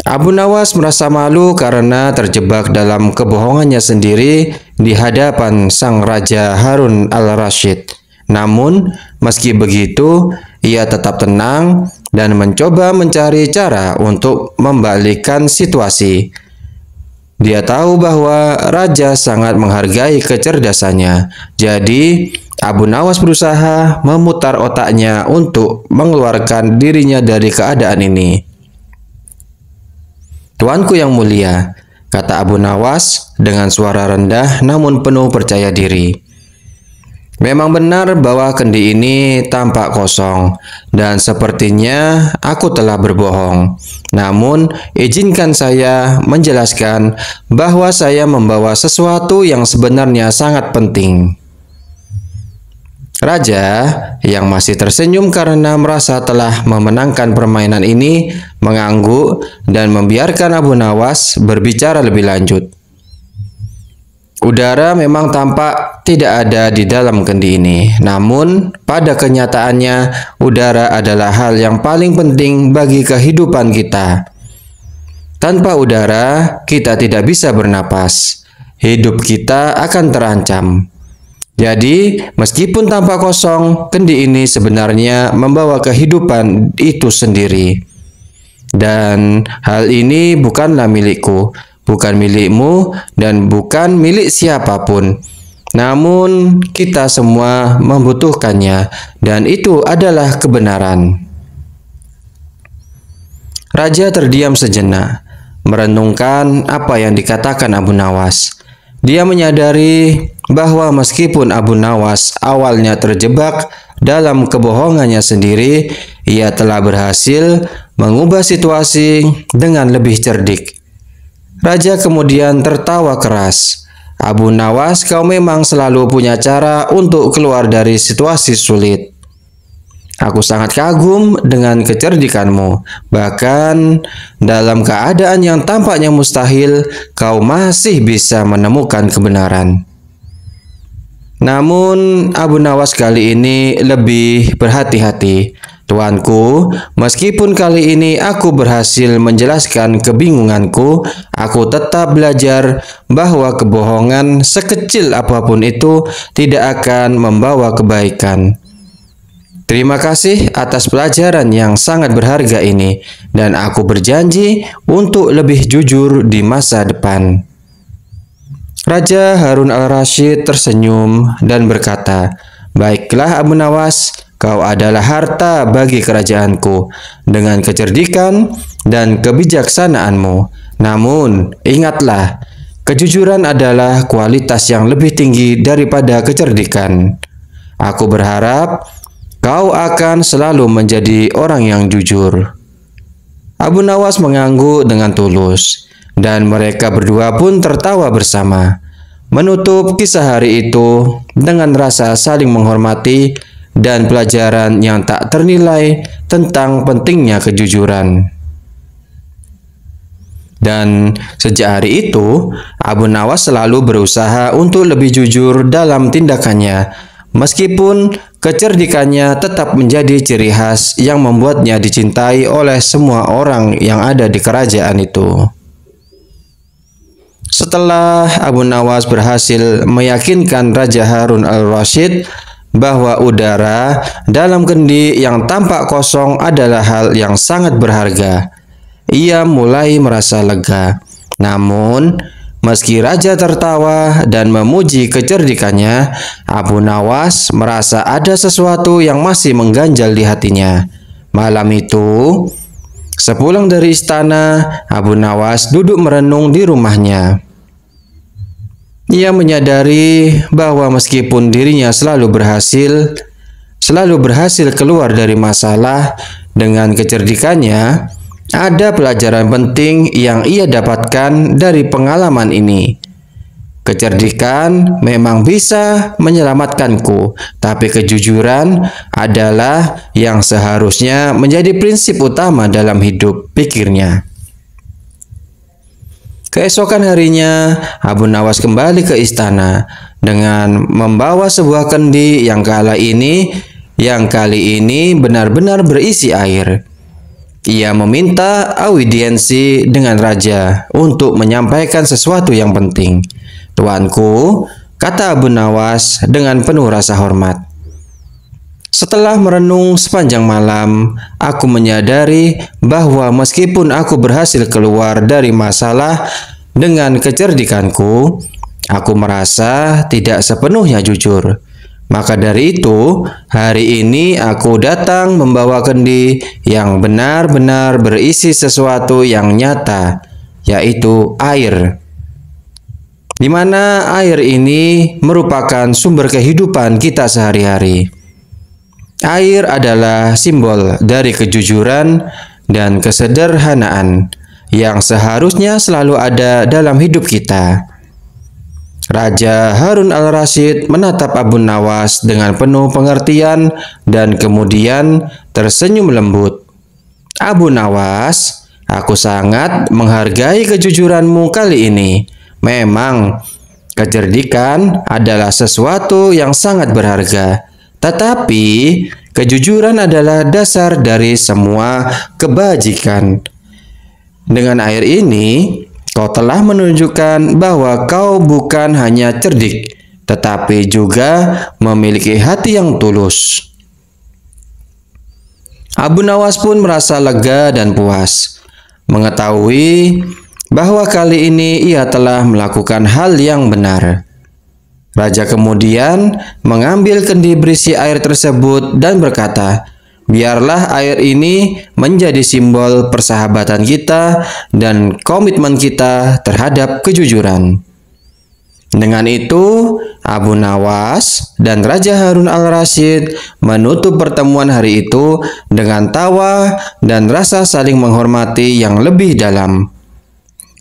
Abu Nawas merasa malu karena terjebak dalam kebohongannya sendiri di hadapan sang Raja Harun al-Rashid. Namun, meski begitu, ia tetap tenang dan mencoba mencari cara untuk membalikkan situasi. Dia tahu bahwa Raja sangat menghargai kecerdasannya, jadi Abu Nawas berusaha memutar otaknya untuk mengeluarkan dirinya dari keadaan ini. Tuanku yang mulia, kata Abu Nawas dengan suara rendah namun penuh percaya diri. Memang benar bahwa kendi ini tampak kosong dan sepertinya aku telah berbohong. Namun, izinkan saya menjelaskan bahwa saya membawa sesuatu yang sebenarnya sangat penting. Raja yang masih tersenyum karena merasa telah memenangkan permainan ini mengangguk dan membiarkan Abu Nawas berbicara lebih lanjut. Udara memang tampak tidak ada di dalam kendi ini, namun pada kenyataannya udara adalah hal yang paling penting bagi kehidupan kita. Tanpa udara, kita tidak bisa bernapas. Hidup kita akan terancam. Jadi, meskipun tanpa kosong, kendi ini sebenarnya membawa kehidupan itu sendiri. Dan hal ini bukanlah milikku, bukan milikmu, dan bukan milik siapapun. Namun, kita semua membutuhkannya, dan itu adalah kebenaran. Raja terdiam sejenak, merenungkan apa yang dikatakan Abu Nawas. Dia menyadari bahwa meskipun Abu Nawas awalnya terjebak dalam kebohongannya sendiri, ia telah berhasil mengubah situasi dengan lebih cerdik. Raja kemudian tertawa keras. Abu Nawas, kau memang selalu punya cara untuk keluar dari situasi sulit. Aku sangat kagum dengan kecerdikanmu. Bahkan dalam keadaan yang tampaknya mustahil, kau masih bisa menemukan kebenaran. Namun Abu Nawas kali ini lebih berhati-hati. Tuanku, meskipun kali ini aku berhasil menjelaskan kebingunganku, aku tetap belajar bahwa kebohongan sekecil apapun itu tidak akan membawa kebaikan. Terima kasih atas pelajaran yang sangat berharga ini, dan aku berjanji untuk lebih jujur di masa depan. Raja Harun al-Rashid tersenyum dan berkata, Baiklah Abu Nawas, kau adalah harta bagi kerajaanku dengan kecerdikan dan kebijaksanaanmu. Namun, ingatlah, kejujuran adalah kualitas yang lebih tinggi daripada kecerdikan. Aku berharap kau akan selalu menjadi orang yang jujur. Abu Nawas mengangguk dengan tulus. Dan mereka berdua pun tertawa bersama. Menutup kisah hari itu dengan rasa saling menghormati dan pelajaran yang tak ternilai tentang pentingnya kejujuran. Dan sejak hari itu, Abu Nawas selalu berusaha untuk lebih jujur dalam tindakannya, meskipun kecerdikannya tetap menjadi ciri khas yang membuatnya dicintai oleh semua orang yang ada di kerajaan itu. Setelah Abu Nawas berhasil meyakinkan Raja Harun al-Rashid bahwa udara dalam kendi yang tampak kosong adalah hal yang sangat berharga, ia mulai merasa lega. Namun, meski raja tertawa dan memuji kecerdikannya, Abu Nawas merasa ada sesuatu yang masih mengganjal di hatinya. Malam itu, Sepulang dari istana, Abu Nawas duduk merenung di rumahnya. Ia menyadari bahwa meskipun dirinya selalu berhasil, selalu berhasil keluar dari masalah dengan kecerdikannya, ada pelajaran penting yang ia dapatkan dari pengalaman ini. Kecerdikan memang bisa menyelamatkanku, tapi kejujuran adalah yang seharusnya menjadi prinsip utama dalam hidup pikirnya. Keesokan harinya, Abu Nawas kembali ke istana dengan membawa sebuah kendi yang kala ini yang kali ini benar-benar berisi air. Ia meminta audiensi dengan raja untuk menyampaikan sesuatu yang penting. Tuanku, kata Abu Nawas dengan penuh rasa hormat. Setelah merenung sepanjang malam, aku menyadari bahwa meskipun aku berhasil keluar dari masalah dengan kecerdikanku, aku merasa tidak sepenuhnya jujur. Maka dari itu, hari ini aku datang membawa kendi yang benar-benar berisi sesuatu yang nyata, yaitu air di mana air ini merupakan sumber kehidupan kita sehari-hari. Air adalah simbol dari kejujuran dan kesederhanaan yang seharusnya selalu ada dalam hidup kita. Raja Harun al-Rashid menatap Abu Nawas dengan penuh pengertian dan kemudian tersenyum lembut. Abu Nawas, aku sangat menghargai kejujuranmu kali ini. Memang, kecerdikan adalah sesuatu yang sangat berharga. Tetapi kejujuran adalah dasar dari semua kebajikan. Dengan air ini, kau telah menunjukkan bahwa kau bukan hanya cerdik, tetapi juga memiliki hati yang tulus. Abu Nawas pun merasa lega dan puas, mengetahui bahwa kali ini ia telah melakukan hal yang benar. Raja kemudian mengambil kendi berisi air tersebut dan berkata, Biarlah air ini menjadi simbol persahabatan kita dan komitmen kita terhadap kejujuran. Dengan itu, Abu Nawas dan Raja Harun al-Rasyid menutup pertemuan hari itu dengan tawa dan rasa saling menghormati yang lebih dalam.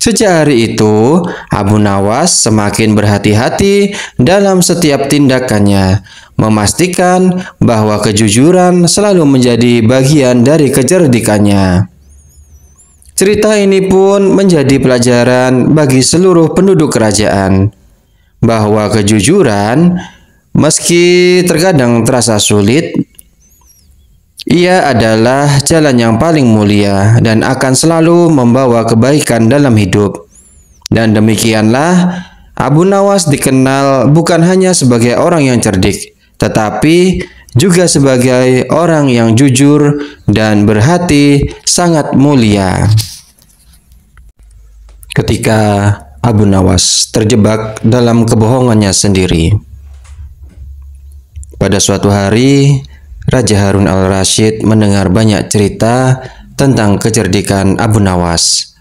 Sejak hari itu, Abu Nawas semakin berhati-hati dalam setiap tindakannya, memastikan bahwa kejujuran selalu menjadi bagian dari kecerdikannya. Cerita ini pun menjadi pelajaran bagi seluruh penduduk kerajaan bahwa kejujuran, meski terkadang terasa sulit, ia adalah jalan yang paling mulia dan akan selalu membawa kebaikan dalam hidup. Dan demikianlah Abu Nawas dikenal bukan hanya sebagai orang yang cerdik, tetapi juga sebagai orang yang jujur dan berhati sangat mulia. Ketika Abu Nawas terjebak dalam kebohongannya sendiri. Pada suatu hari, Raja Harun al-Rashid mendengar banyak cerita tentang kecerdikan Abu Nawas.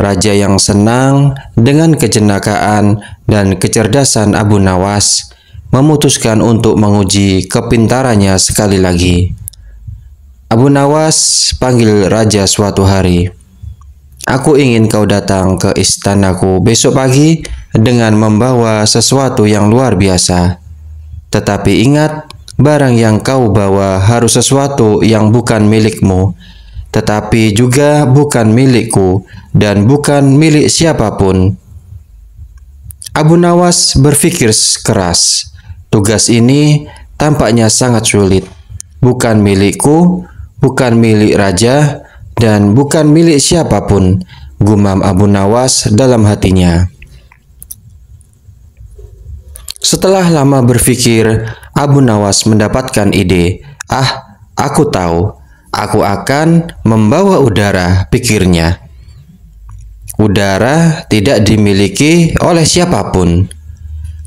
Raja yang senang dengan kejenakaan dan kecerdasan Abu Nawas memutuskan untuk menguji kepintarannya sekali lagi. Abu Nawas panggil raja suatu hari. Aku ingin kau datang ke istanaku besok pagi dengan membawa sesuatu yang luar biasa. Tetapi ingat, barang yang kau bawa harus sesuatu yang bukan milikmu, tetapi juga bukan milikku dan bukan milik siapapun. Abu Nawas berpikir keras. Tugas ini tampaknya sangat sulit. Bukan milikku, bukan milik raja, dan bukan milik siapapun, gumam Abu Nawas dalam hatinya. Setelah lama berpikir, Abu Nawas mendapatkan ide, "Ah, aku tahu, aku akan membawa udara," pikirnya. Udara tidak dimiliki oleh siapapun.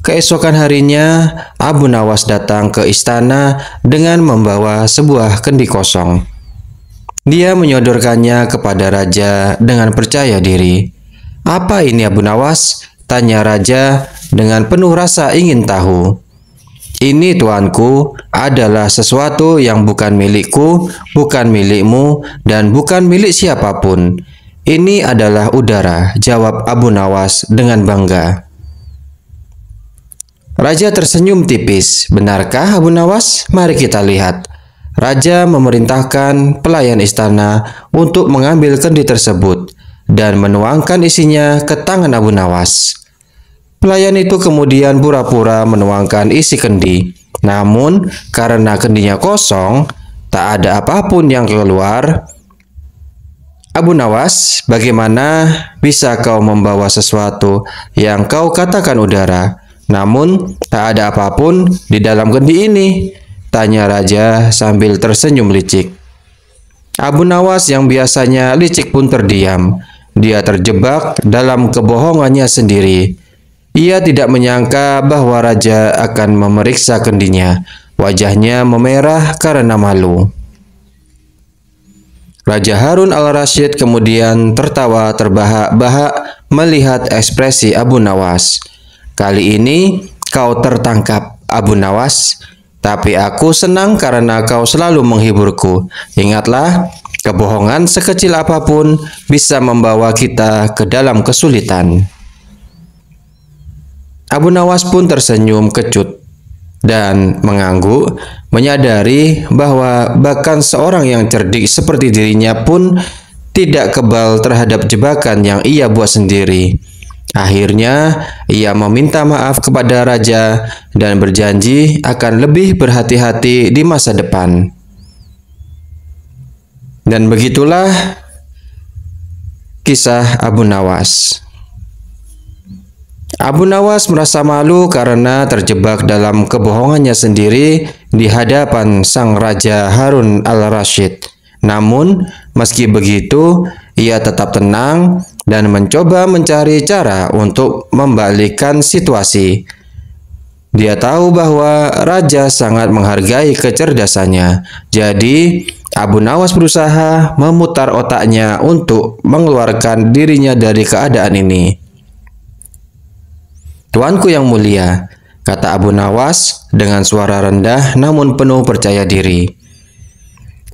Keesokan harinya, Abu Nawas datang ke istana dengan membawa sebuah kendi kosong. Dia menyodorkannya kepada raja dengan percaya diri. "Apa ini, Abu Nawas?" tanya raja dengan penuh rasa ingin tahu. Ini tuanku adalah sesuatu yang bukan milikku, bukan milikmu, dan bukan milik siapapun. Ini adalah udara, jawab Abu Nawas dengan bangga. Raja tersenyum tipis. Benarkah Abu Nawas? Mari kita lihat. Raja memerintahkan pelayan istana untuk mengambil kendi tersebut dan menuangkan isinya ke tangan Abu Nawas. Pelayan itu kemudian pura-pura menuangkan isi kendi. Namun, karena kendinya kosong, tak ada apapun yang keluar. Abu Nawas, bagaimana bisa kau membawa sesuatu yang kau katakan udara? Namun, tak ada apapun di dalam kendi ini, tanya raja sambil tersenyum licik. Abu Nawas yang biasanya licik pun terdiam. Dia terjebak dalam kebohongannya sendiri. Ia tidak menyangka bahwa raja akan memeriksa kendinya. Wajahnya memerah karena malu. Raja Harun al Rashid kemudian tertawa terbahak-bahak melihat ekspresi Abu Nawas. Kali ini kau tertangkap, Abu Nawas. Tapi aku senang karena kau selalu menghiburku. Ingatlah, kebohongan sekecil apapun bisa membawa kita ke dalam kesulitan. Abu Nawas pun tersenyum kecut dan mengangguk, menyadari bahwa bahkan seorang yang cerdik seperti dirinya pun tidak kebal terhadap jebakan yang ia buat sendiri. Akhirnya, ia meminta maaf kepada raja dan berjanji akan lebih berhati-hati di masa depan. Dan begitulah kisah Abu Nawas. Abu Nawas merasa malu karena terjebak dalam kebohongannya sendiri di hadapan sang Raja Harun al-Rashid. Namun, meski begitu, ia tetap tenang dan mencoba mencari cara untuk membalikkan situasi. Dia tahu bahwa Raja sangat menghargai kecerdasannya, jadi Abu Nawas berusaha memutar otaknya untuk mengeluarkan dirinya dari keadaan ini. Tuanku yang mulia, kata Abu Nawas dengan suara rendah namun penuh percaya diri.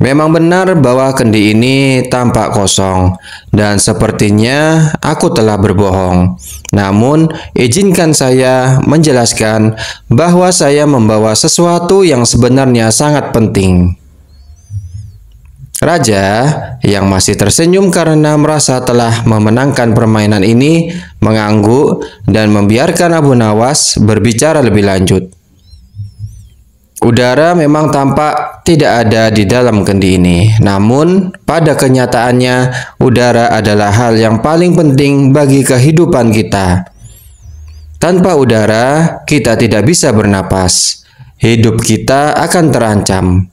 Memang benar bahwa kendi ini tampak kosong dan sepertinya aku telah berbohong. Namun, izinkan saya menjelaskan bahwa saya membawa sesuatu yang sebenarnya sangat penting. Raja yang masih tersenyum karena merasa telah memenangkan permainan ini mengangguk dan membiarkan Abu Nawas berbicara lebih lanjut. Udara memang tampak tidak ada di dalam kendi ini, namun pada kenyataannya udara adalah hal yang paling penting bagi kehidupan kita. Tanpa udara, kita tidak bisa bernapas. Hidup kita akan terancam.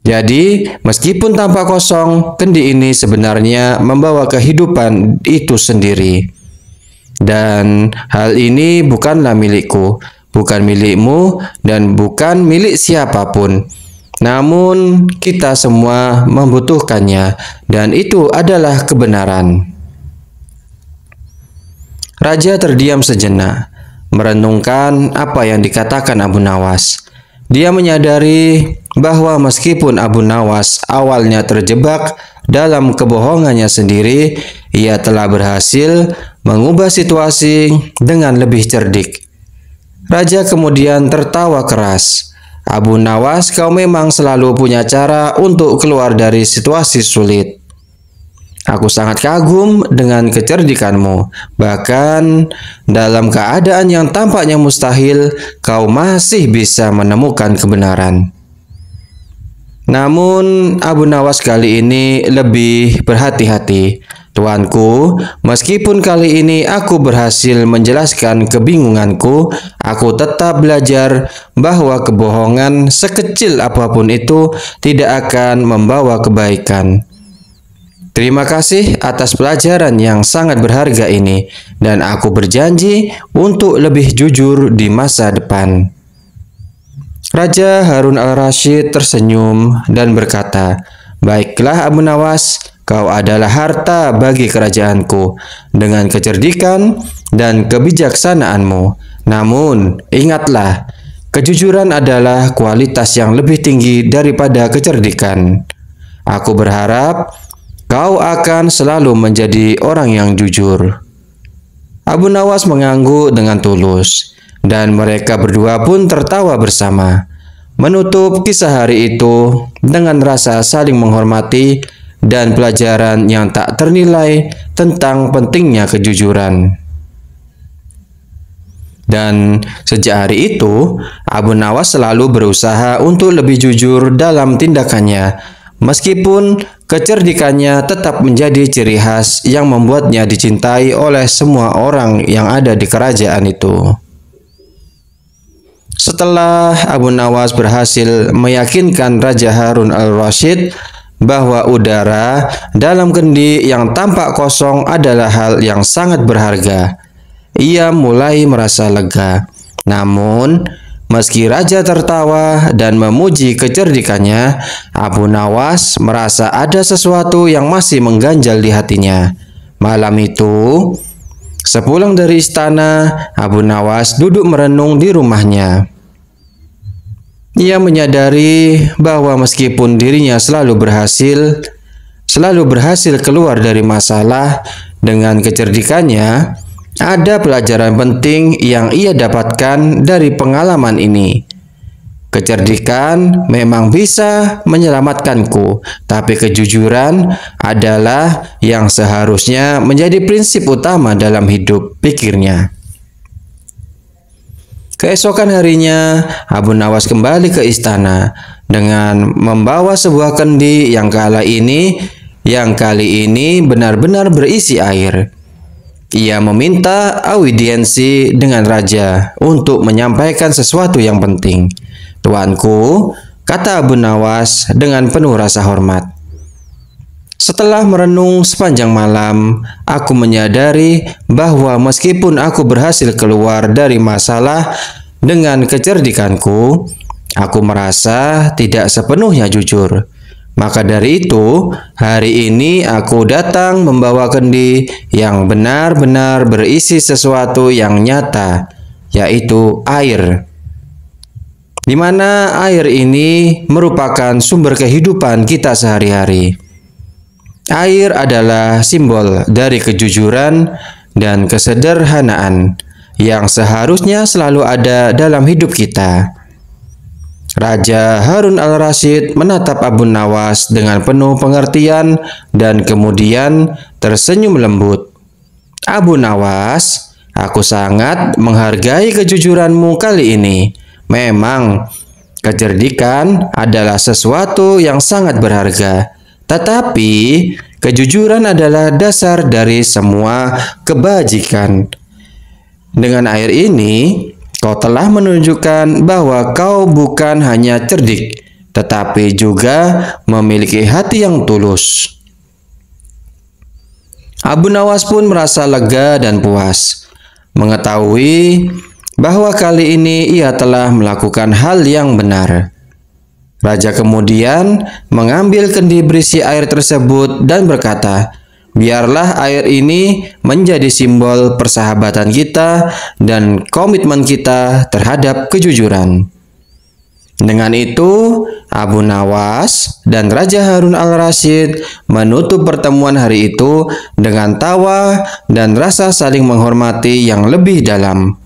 Jadi, meskipun tanpa kosong, kendi ini sebenarnya membawa kehidupan itu sendiri. Dan hal ini bukanlah milikku, bukan milikmu, dan bukan milik siapapun. Namun, kita semua membutuhkannya, dan itu adalah kebenaran. Raja terdiam sejenak, merenungkan apa yang dikatakan Abu Nawas. Dia menyadari bahwa meskipun Abu Nawas awalnya terjebak dalam kebohongannya sendiri, ia telah berhasil mengubah situasi dengan lebih cerdik. Raja kemudian tertawa keras. Abu Nawas, kau memang selalu punya cara untuk keluar dari situasi sulit. Aku sangat kagum dengan kecerdikanmu. Bahkan dalam keadaan yang tampaknya mustahil, kau masih bisa menemukan kebenaran. Namun Abu Nawas kali ini lebih berhati-hati. Tuanku, meskipun kali ini aku berhasil menjelaskan kebingunganku, aku tetap belajar bahwa kebohongan sekecil apapun itu tidak akan membawa kebaikan. Terima kasih atas pelajaran yang sangat berharga ini, dan aku berjanji untuk lebih jujur di masa depan. Raja Harun al-Rashid tersenyum dan berkata, Baiklah Abu Nawas, kau adalah harta bagi kerajaanku dengan kecerdikan dan kebijaksanaanmu. Namun, ingatlah, kejujuran adalah kualitas yang lebih tinggi daripada kecerdikan. Aku berharap kau akan selalu menjadi orang yang jujur. Abu Nawas mengangguk dengan tulus. Dan mereka berdua pun tertawa bersama. Menutup kisah hari itu dengan rasa saling menghormati dan pelajaran yang tak ternilai tentang pentingnya kejujuran. Dan sejak hari itu, Abu Nawas selalu berusaha untuk lebih jujur dalam tindakannya, meskipun kecerdikannya tetap menjadi ciri khas yang membuatnya dicintai oleh semua orang yang ada di kerajaan itu. Setelah Abu Nawas berhasil meyakinkan Raja Harun al-Rashid bahwa udara dalam kendi yang tampak kosong adalah hal yang sangat berharga, ia mulai merasa lega. Namun, meski raja tertawa dan memuji kecerdikannya, Abu Nawas merasa ada sesuatu yang masih mengganjal di hatinya. Malam itu, Sepulang dari istana, Abu Nawas duduk merenung di rumahnya. Ia menyadari bahwa meskipun dirinya selalu berhasil, selalu berhasil keluar dari masalah dengan kecerdikannya, ada pelajaran penting yang ia dapatkan dari pengalaman ini. Kecerdikan memang bisa menyelamatkanku, tapi kejujuran adalah yang seharusnya menjadi prinsip utama dalam hidup pikirnya. Keesokan harinya, Abu Nawas kembali ke istana dengan membawa sebuah kendi yang kala ini yang kali ini benar-benar berisi air. Ia meminta audiensi dengan raja untuk menyampaikan sesuatu yang penting. Tuanku, kata Abu Nawas dengan penuh rasa hormat. Setelah merenung sepanjang malam, aku menyadari bahwa meskipun aku berhasil keluar dari masalah dengan kecerdikanku, aku merasa tidak sepenuhnya jujur. Maka dari itu, hari ini aku datang membawa kendi yang benar-benar berisi sesuatu yang nyata, yaitu air di mana air ini merupakan sumber kehidupan kita sehari-hari. Air adalah simbol dari kejujuran dan kesederhanaan yang seharusnya selalu ada dalam hidup kita. Raja Harun al-Rashid menatap Abu Nawas dengan penuh pengertian dan kemudian tersenyum lembut. Abu Nawas, aku sangat menghargai kejujuranmu kali ini. Memang, kecerdikan adalah sesuatu yang sangat berharga. Tetapi kejujuran adalah dasar dari semua kebajikan. Dengan air ini, kau telah menunjukkan bahwa kau bukan hanya cerdik, tetapi juga memiliki hati yang tulus. Abu Nawas pun merasa lega dan puas, mengetahui bahwa kali ini ia telah melakukan hal yang benar. Raja kemudian mengambil kendi berisi air tersebut dan berkata, Biarlah air ini menjadi simbol persahabatan kita dan komitmen kita terhadap kejujuran. Dengan itu, Abu Nawas dan Raja Harun al Rashid menutup pertemuan hari itu dengan tawa dan rasa saling menghormati yang lebih dalam.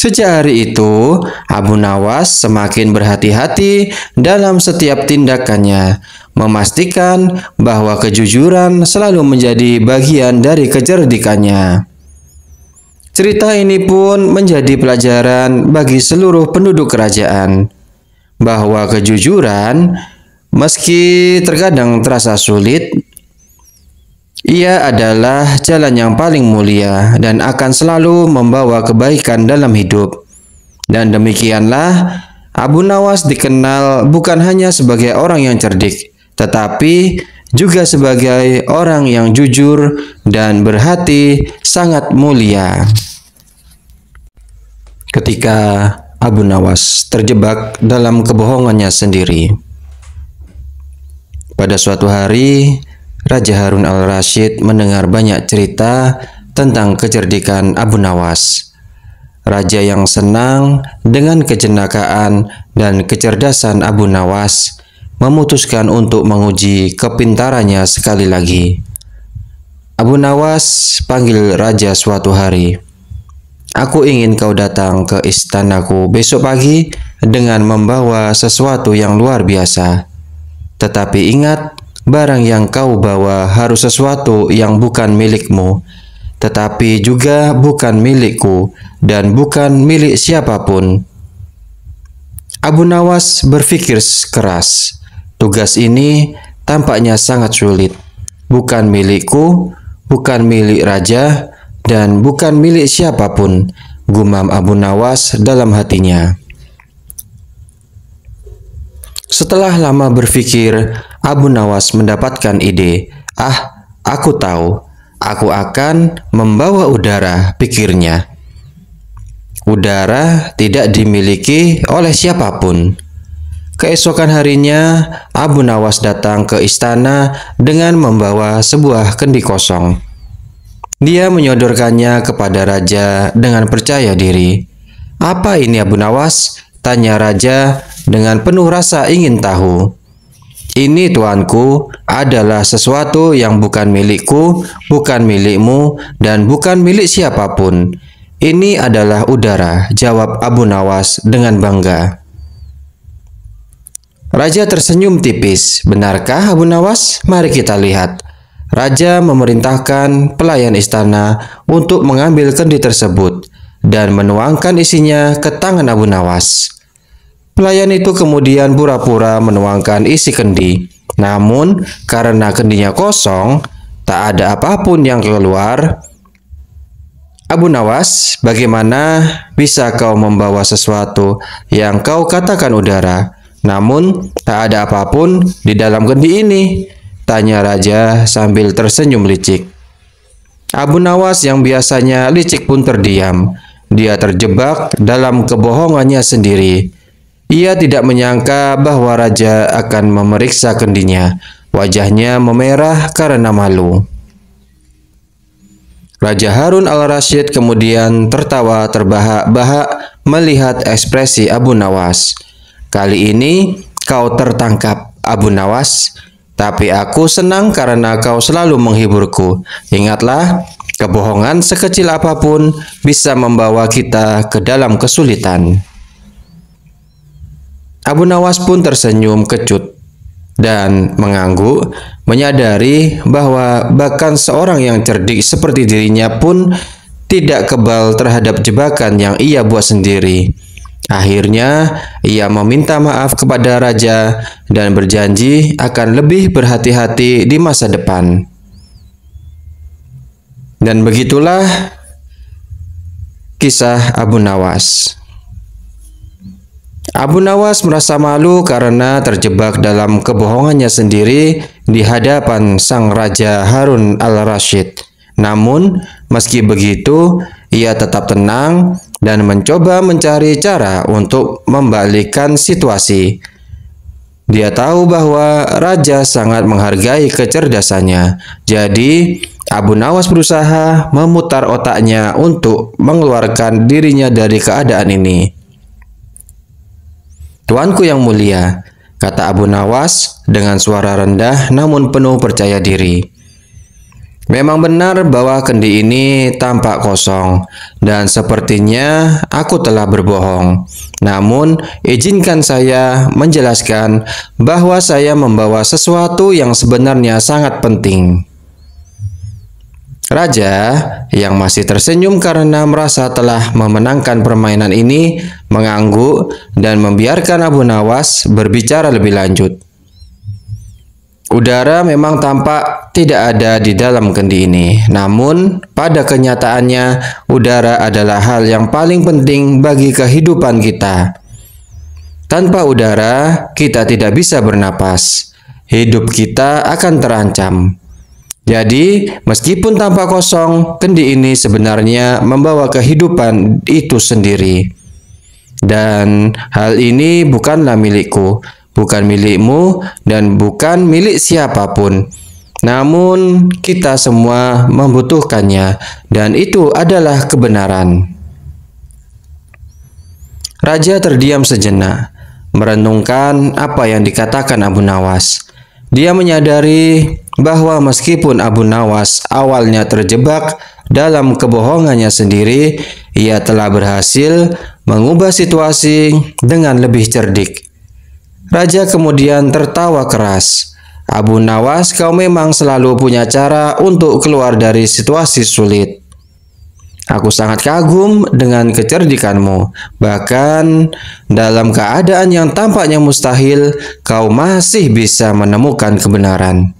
Sejak hari itu, Abu Nawas semakin berhati-hati dalam setiap tindakannya, memastikan bahwa kejujuran selalu menjadi bagian dari kecerdikannya. Cerita ini pun menjadi pelajaran bagi seluruh penduduk kerajaan bahwa kejujuran, meski terkadang terasa sulit, ia adalah jalan yang paling mulia dan akan selalu membawa kebaikan dalam hidup. Dan demikianlah Abu Nawas dikenal bukan hanya sebagai orang yang cerdik, tetapi juga sebagai orang yang jujur dan berhati sangat mulia. Ketika Abu Nawas terjebak dalam kebohongannya sendiri. Pada suatu hari, Raja Harun al-Rashid mendengar banyak cerita tentang kecerdikan Abu Nawas. Raja yang senang dengan kejenakaan dan kecerdasan Abu Nawas memutuskan untuk menguji kepintarannya sekali lagi. Abu Nawas panggil raja suatu hari. Aku ingin kau datang ke istanaku besok pagi dengan membawa sesuatu yang luar biasa. Tetapi ingat, barang yang kau bawa harus sesuatu yang bukan milikmu, tetapi juga bukan milikku dan bukan milik siapapun. Abu Nawas berpikir keras. Tugas ini tampaknya sangat sulit. Bukan milikku, bukan milik raja, dan bukan milik siapapun, gumam Abu Nawas dalam hatinya. Setelah lama berpikir, Abu Nawas mendapatkan ide, "Ah, aku tahu, aku akan membawa udara," pikirnya. Udara tidak dimiliki oleh siapapun. Keesokan harinya, Abu Nawas datang ke istana dengan membawa sebuah kendi kosong. Dia menyodorkannya kepada raja dengan percaya diri. "Apa ini, Abu Nawas?" tanya raja dengan penuh rasa ingin tahu. Ini tuanku adalah sesuatu yang bukan milikku, bukan milikmu, dan bukan milik siapapun. Ini adalah udara, jawab Abu Nawas dengan bangga. Raja tersenyum tipis. Benarkah Abu Nawas? Mari kita lihat. Raja memerintahkan pelayan istana untuk mengambil kendi tersebut dan menuangkan isinya ke tangan Abu Nawas. Pelayan itu kemudian pura-pura menuangkan isi kendi. Namun, karena kendinya kosong, tak ada apapun yang keluar. Abu Nawas, bagaimana bisa kau membawa sesuatu yang kau katakan udara? Namun, tak ada apapun di dalam kendi ini, tanya raja sambil tersenyum licik. Abu Nawas yang biasanya licik pun terdiam. Dia terjebak dalam kebohongannya sendiri. Ia tidak menyangka bahwa raja akan memeriksa kendinya. Wajahnya memerah karena malu. Raja Harun al-Rashid kemudian tertawa terbahak-bahak melihat ekspresi Abu Nawas. Kali ini kau tertangkap, Abu Nawas. Tapi aku senang karena kau selalu menghiburku. Ingatlah, kebohongan sekecil apapun bisa membawa kita ke dalam kesulitan. Abu Nawas pun tersenyum kecut dan mengangguk, menyadari bahwa bahkan seorang yang cerdik seperti dirinya pun tidak kebal terhadap jebakan yang ia buat sendiri. Akhirnya, ia meminta maaf kepada raja dan berjanji akan lebih berhati-hati di masa depan. Dan begitulah kisah Abu Nawas. Abu Nawas merasa malu karena terjebak dalam kebohongannya sendiri di hadapan sang Raja Harun al-Rashid. Namun, meski begitu, ia tetap tenang dan mencoba mencari cara untuk membalikkan situasi. Dia tahu bahwa raja sangat menghargai kecerdasannya, jadi Abu Nawas berusaha memutar otaknya untuk mengeluarkan dirinya dari keadaan ini. Tuanku yang mulia, kata Abu Nawas dengan suara rendah namun penuh percaya diri. Memang benar bahwa kendi ini tampak kosong dan sepertinya aku telah berbohong. Namun, izinkan saya menjelaskan bahwa saya membawa sesuatu yang sebenarnya sangat penting. Raja yang masih tersenyum karena merasa telah memenangkan permainan ini mengangguk dan membiarkan Abu Nawas berbicara lebih lanjut. Udara memang tampak tidak ada di dalam kendi ini, namun pada kenyataannya udara adalah hal yang paling penting bagi kehidupan kita. Tanpa udara, kita tidak bisa bernapas. Hidup kita akan terancam. Jadi, meskipun tanpa kosong, kendi ini sebenarnya membawa kehidupan itu sendiri. Dan hal ini bukanlah milikku, bukan milikmu, dan bukan milik siapapun. Namun, kita semua membutuhkannya, dan itu adalah kebenaran. Raja terdiam sejenak, merenungkan apa yang dikatakan Abu Nawas. Dia menyadari bahwa meskipun Abu Nawas awalnya terjebak dalam kebohongannya sendiri, ia telah berhasil mengubah situasi dengan lebih cerdik. Raja kemudian tertawa keras. Abu Nawas, kau memang selalu punya cara untuk keluar dari situasi sulit. Aku sangat kagum dengan kecerdikanmu. Bahkan dalam keadaan yang tampaknya mustahil, kau masih bisa menemukan kebenaran.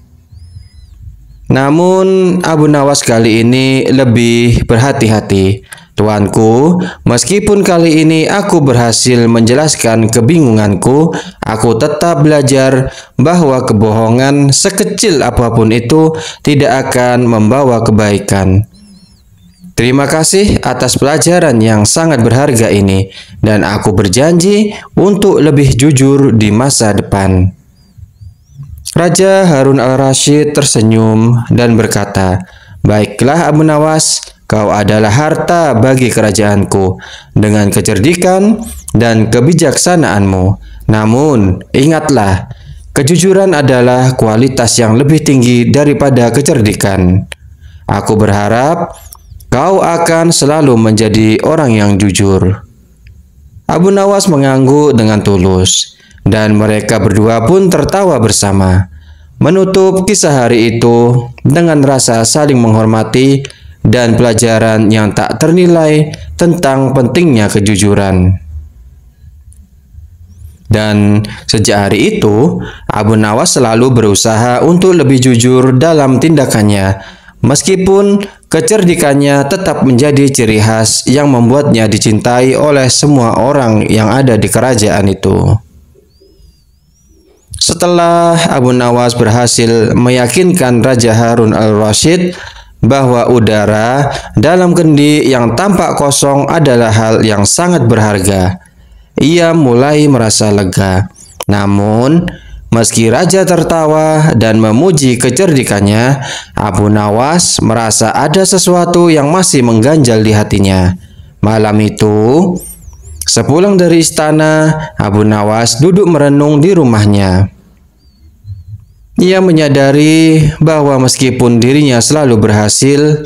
Namun Abu Nawas kali ini lebih berhati-hati. Tuanku, meskipun kali ini aku berhasil menjelaskan kebingunganku, aku tetap belajar bahwa kebohongan sekecil apapun itu tidak akan membawa kebaikan. Terima kasih atas pelajaran yang sangat berharga ini, dan aku berjanji untuk lebih jujur di masa depan. Raja Harun al-Rashid tersenyum dan berkata, Baiklah Abu Nawas, kau adalah harta bagi kerajaanku dengan kecerdikan dan kebijaksanaanmu. Namun, ingatlah, kejujuran adalah kualitas yang lebih tinggi daripada kecerdikan. Aku berharap kau akan selalu menjadi orang yang jujur. Abu Nawas mengangguk dengan tulus. Dan mereka berdua pun tertawa bersama. Menutup kisah hari itu dengan rasa saling menghormati dan pelajaran yang tak ternilai tentang pentingnya kejujuran. Dan sejak hari itu, Abu Nawas selalu berusaha untuk lebih jujur dalam tindakannya, meskipun kecerdikannya tetap menjadi ciri khas yang membuatnya dicintai oleh semua orang yang ada di kerajaan itu. Setelah Abu Nawas berhasil meyakinkan Raja Harun al-Rashid bahwa udara dalam kendi yang tampak kosong adalah hal yang sangat berharga. Ia mulai merasa lega. Namun, meski raja tertawa dan memuji kecerdikannya, Abu Nawas merasa ada sesuatu yang masih mengganjal di hatinya. Malam itu, sepulang dari istana, Abu Nawas duduk merenung di rumahnya. Ia menyadari bahwa meskipun dirinya selalu berhasil,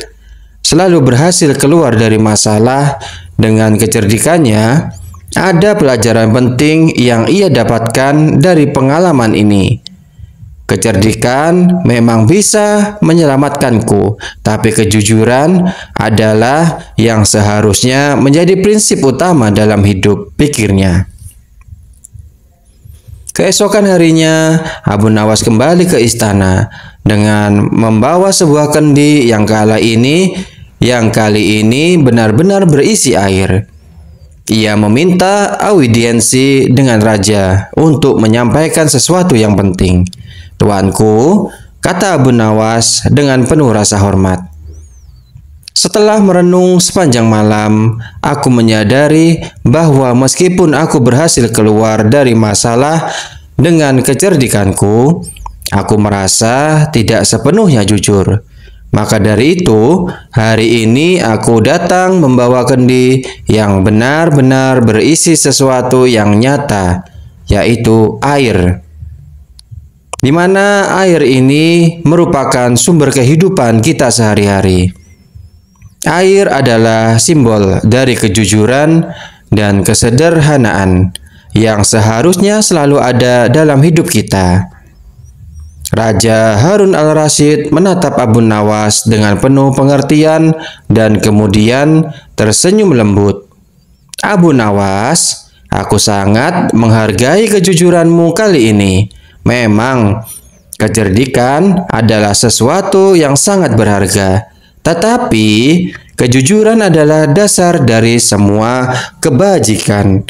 selalu berhasil keluar dari masalah dengan kecerdikannya, ada pelajaran penting yang ia dapatkan dari pengalaman ini. Kecerdikan memang bisa menyelamatkanku, tapi kejujuran adalah yang seharusnya menjadi prinsip utama dalam hidup pikirnya. Keesokan harinya, Abu Nawas kembali ke istana dengan membawa sebuah kendi yang kala ini yang kali ini benar-benar berisi air. Ia meminta audiensi dengan raja untuk menyampaikan sesuatu yang penting. Tuanku, kata Abu Nawas dengan penuh rasa hormat. Setelah merenung sepanjang malam, aku menyadari bahwa meskipun aku berhasil keluar dari masalah dengan kecerdikanku, aku merasa tidak sepenuhnya jujur. Maka dari itu, hari ini aku datang membawa kendi yang benar-benar berisi sesuatu yang nyata, yaitu air. Di mana air ini merupakan sumber kehidupan kita sehari-hari. Air adalah simbol dari kejujuran dan kesederhanaan yang seharusnya selalu ada dalam hidup kita. Raja Harun al-Rashid menatap Abu Nawas dengan penuh pengertian dan kemudian tersenyum lembut. Abu Nawas, aku sangat menghargai kejujuranmu kali ini. Memang, kecerdikan adalah sesuatu yang sangat berharga. Tetapi kejujuran adalah dasar dari semua kebajikan.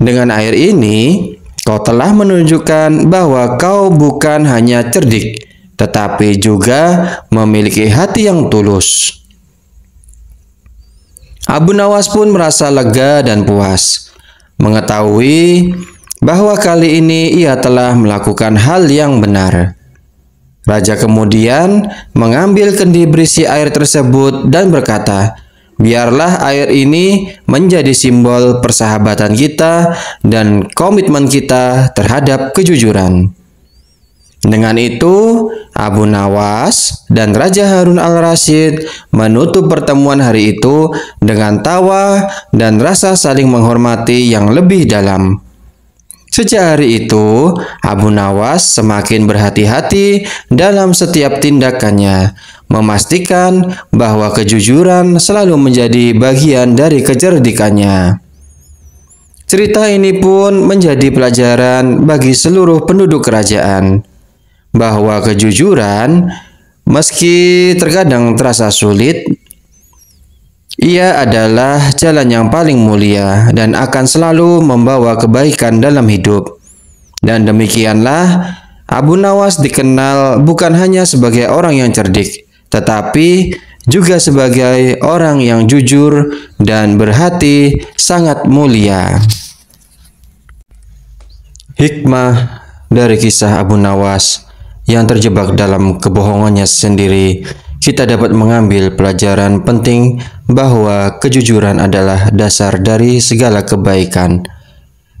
Dengan air ini, kau telah menunjukkan bahwa kau bukan hanya cerdik, tetapi juga memiliki hati yang tulus. Abu Nawas pun merasa lega dan puas, mengetahui bahwa kali ini ia telah melakukan hal yang benar. Raja kemudian mengambil kendi berisi air tersebut dan berkata, Biarlah air ini menjadi simbol persahabatan kita dan komitmen kita terhadap kejujuran. Dengan itu, Abu Nawas dan Raja Harun al Rashid menutup pertemuan hari itu dengan tawa dan rasa saling menghormati yang lebih dalam. Sejak hari itu, Abu Nawas semakin berhati-hati dalam setiap tindakannya, memastikan bahwa kejujuran selalu menjadi bagian dari kecerdikannya. Cerita ini pun menjadi pelajaran bagi seluruh penduduk kerajaan, bahwa kejujuran, meski terkadang terasa sulit, ia adalah jalan yang paling mulia dan akan selalu membawa kebaikan dalam hidup. Dan demikianlah Abu Nawas dikenal bukan hanya sebagai orang yang cerdik, tetapi juga sebagai orang yang jujur dan berhati sangat mulia. Hikmah dari kisah Abu Nawas yang terjebak dalam kebohongannya sendiri kita dapat mengambil pelajaran penting bahwa kejujuran adalah dasar dari segala kebaikan.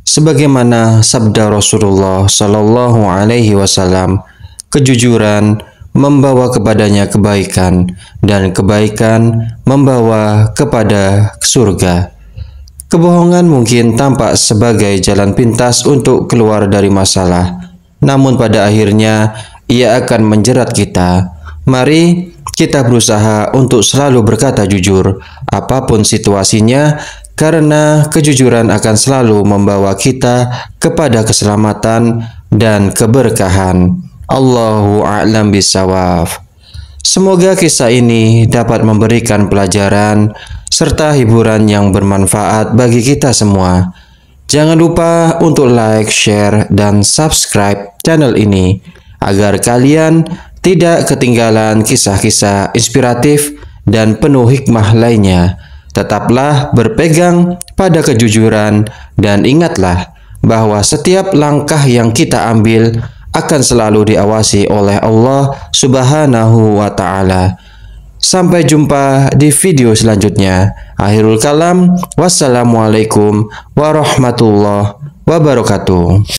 Sebagaimana sabda Rasulullah Shallallahu Alaihi Wasallam, kejujuran membawa kepadanya kebaikan dan kebaikan membawa kepada surga. Kebohongan mungkin tampak sebagai jalan pintas untuk keluar dari masalah, namun pada akhirnya ia akan menjerat kita Mari kita berusaha untuk selalu berkata jujur, apapun situasinya, karena kejujuran akan selalu membawa kita kepada keselamatan dan keberkahan. Allahu a'lam bisawaf. Semoga kisah ini dapat memberikan pelajaran serta hiburan yang bermanfaat bagi kita semua. Jangan lupa untuk like, share, dan subscribe channel ini agar kalian tidak ketinggalan kisah-kisah inspiratif dan penuh hikmah lainnya. Tetaplah berpegang pada kejujuran dan ingatlah bahwa setiap langkah yang kita ambil akan selalu diawasi oleh Allah Subhanahu wa taala. Sampai jumpa di video selanjutnya. Akhirul kalam. Wassalamualaikum warahmatullahi wabarakatuh.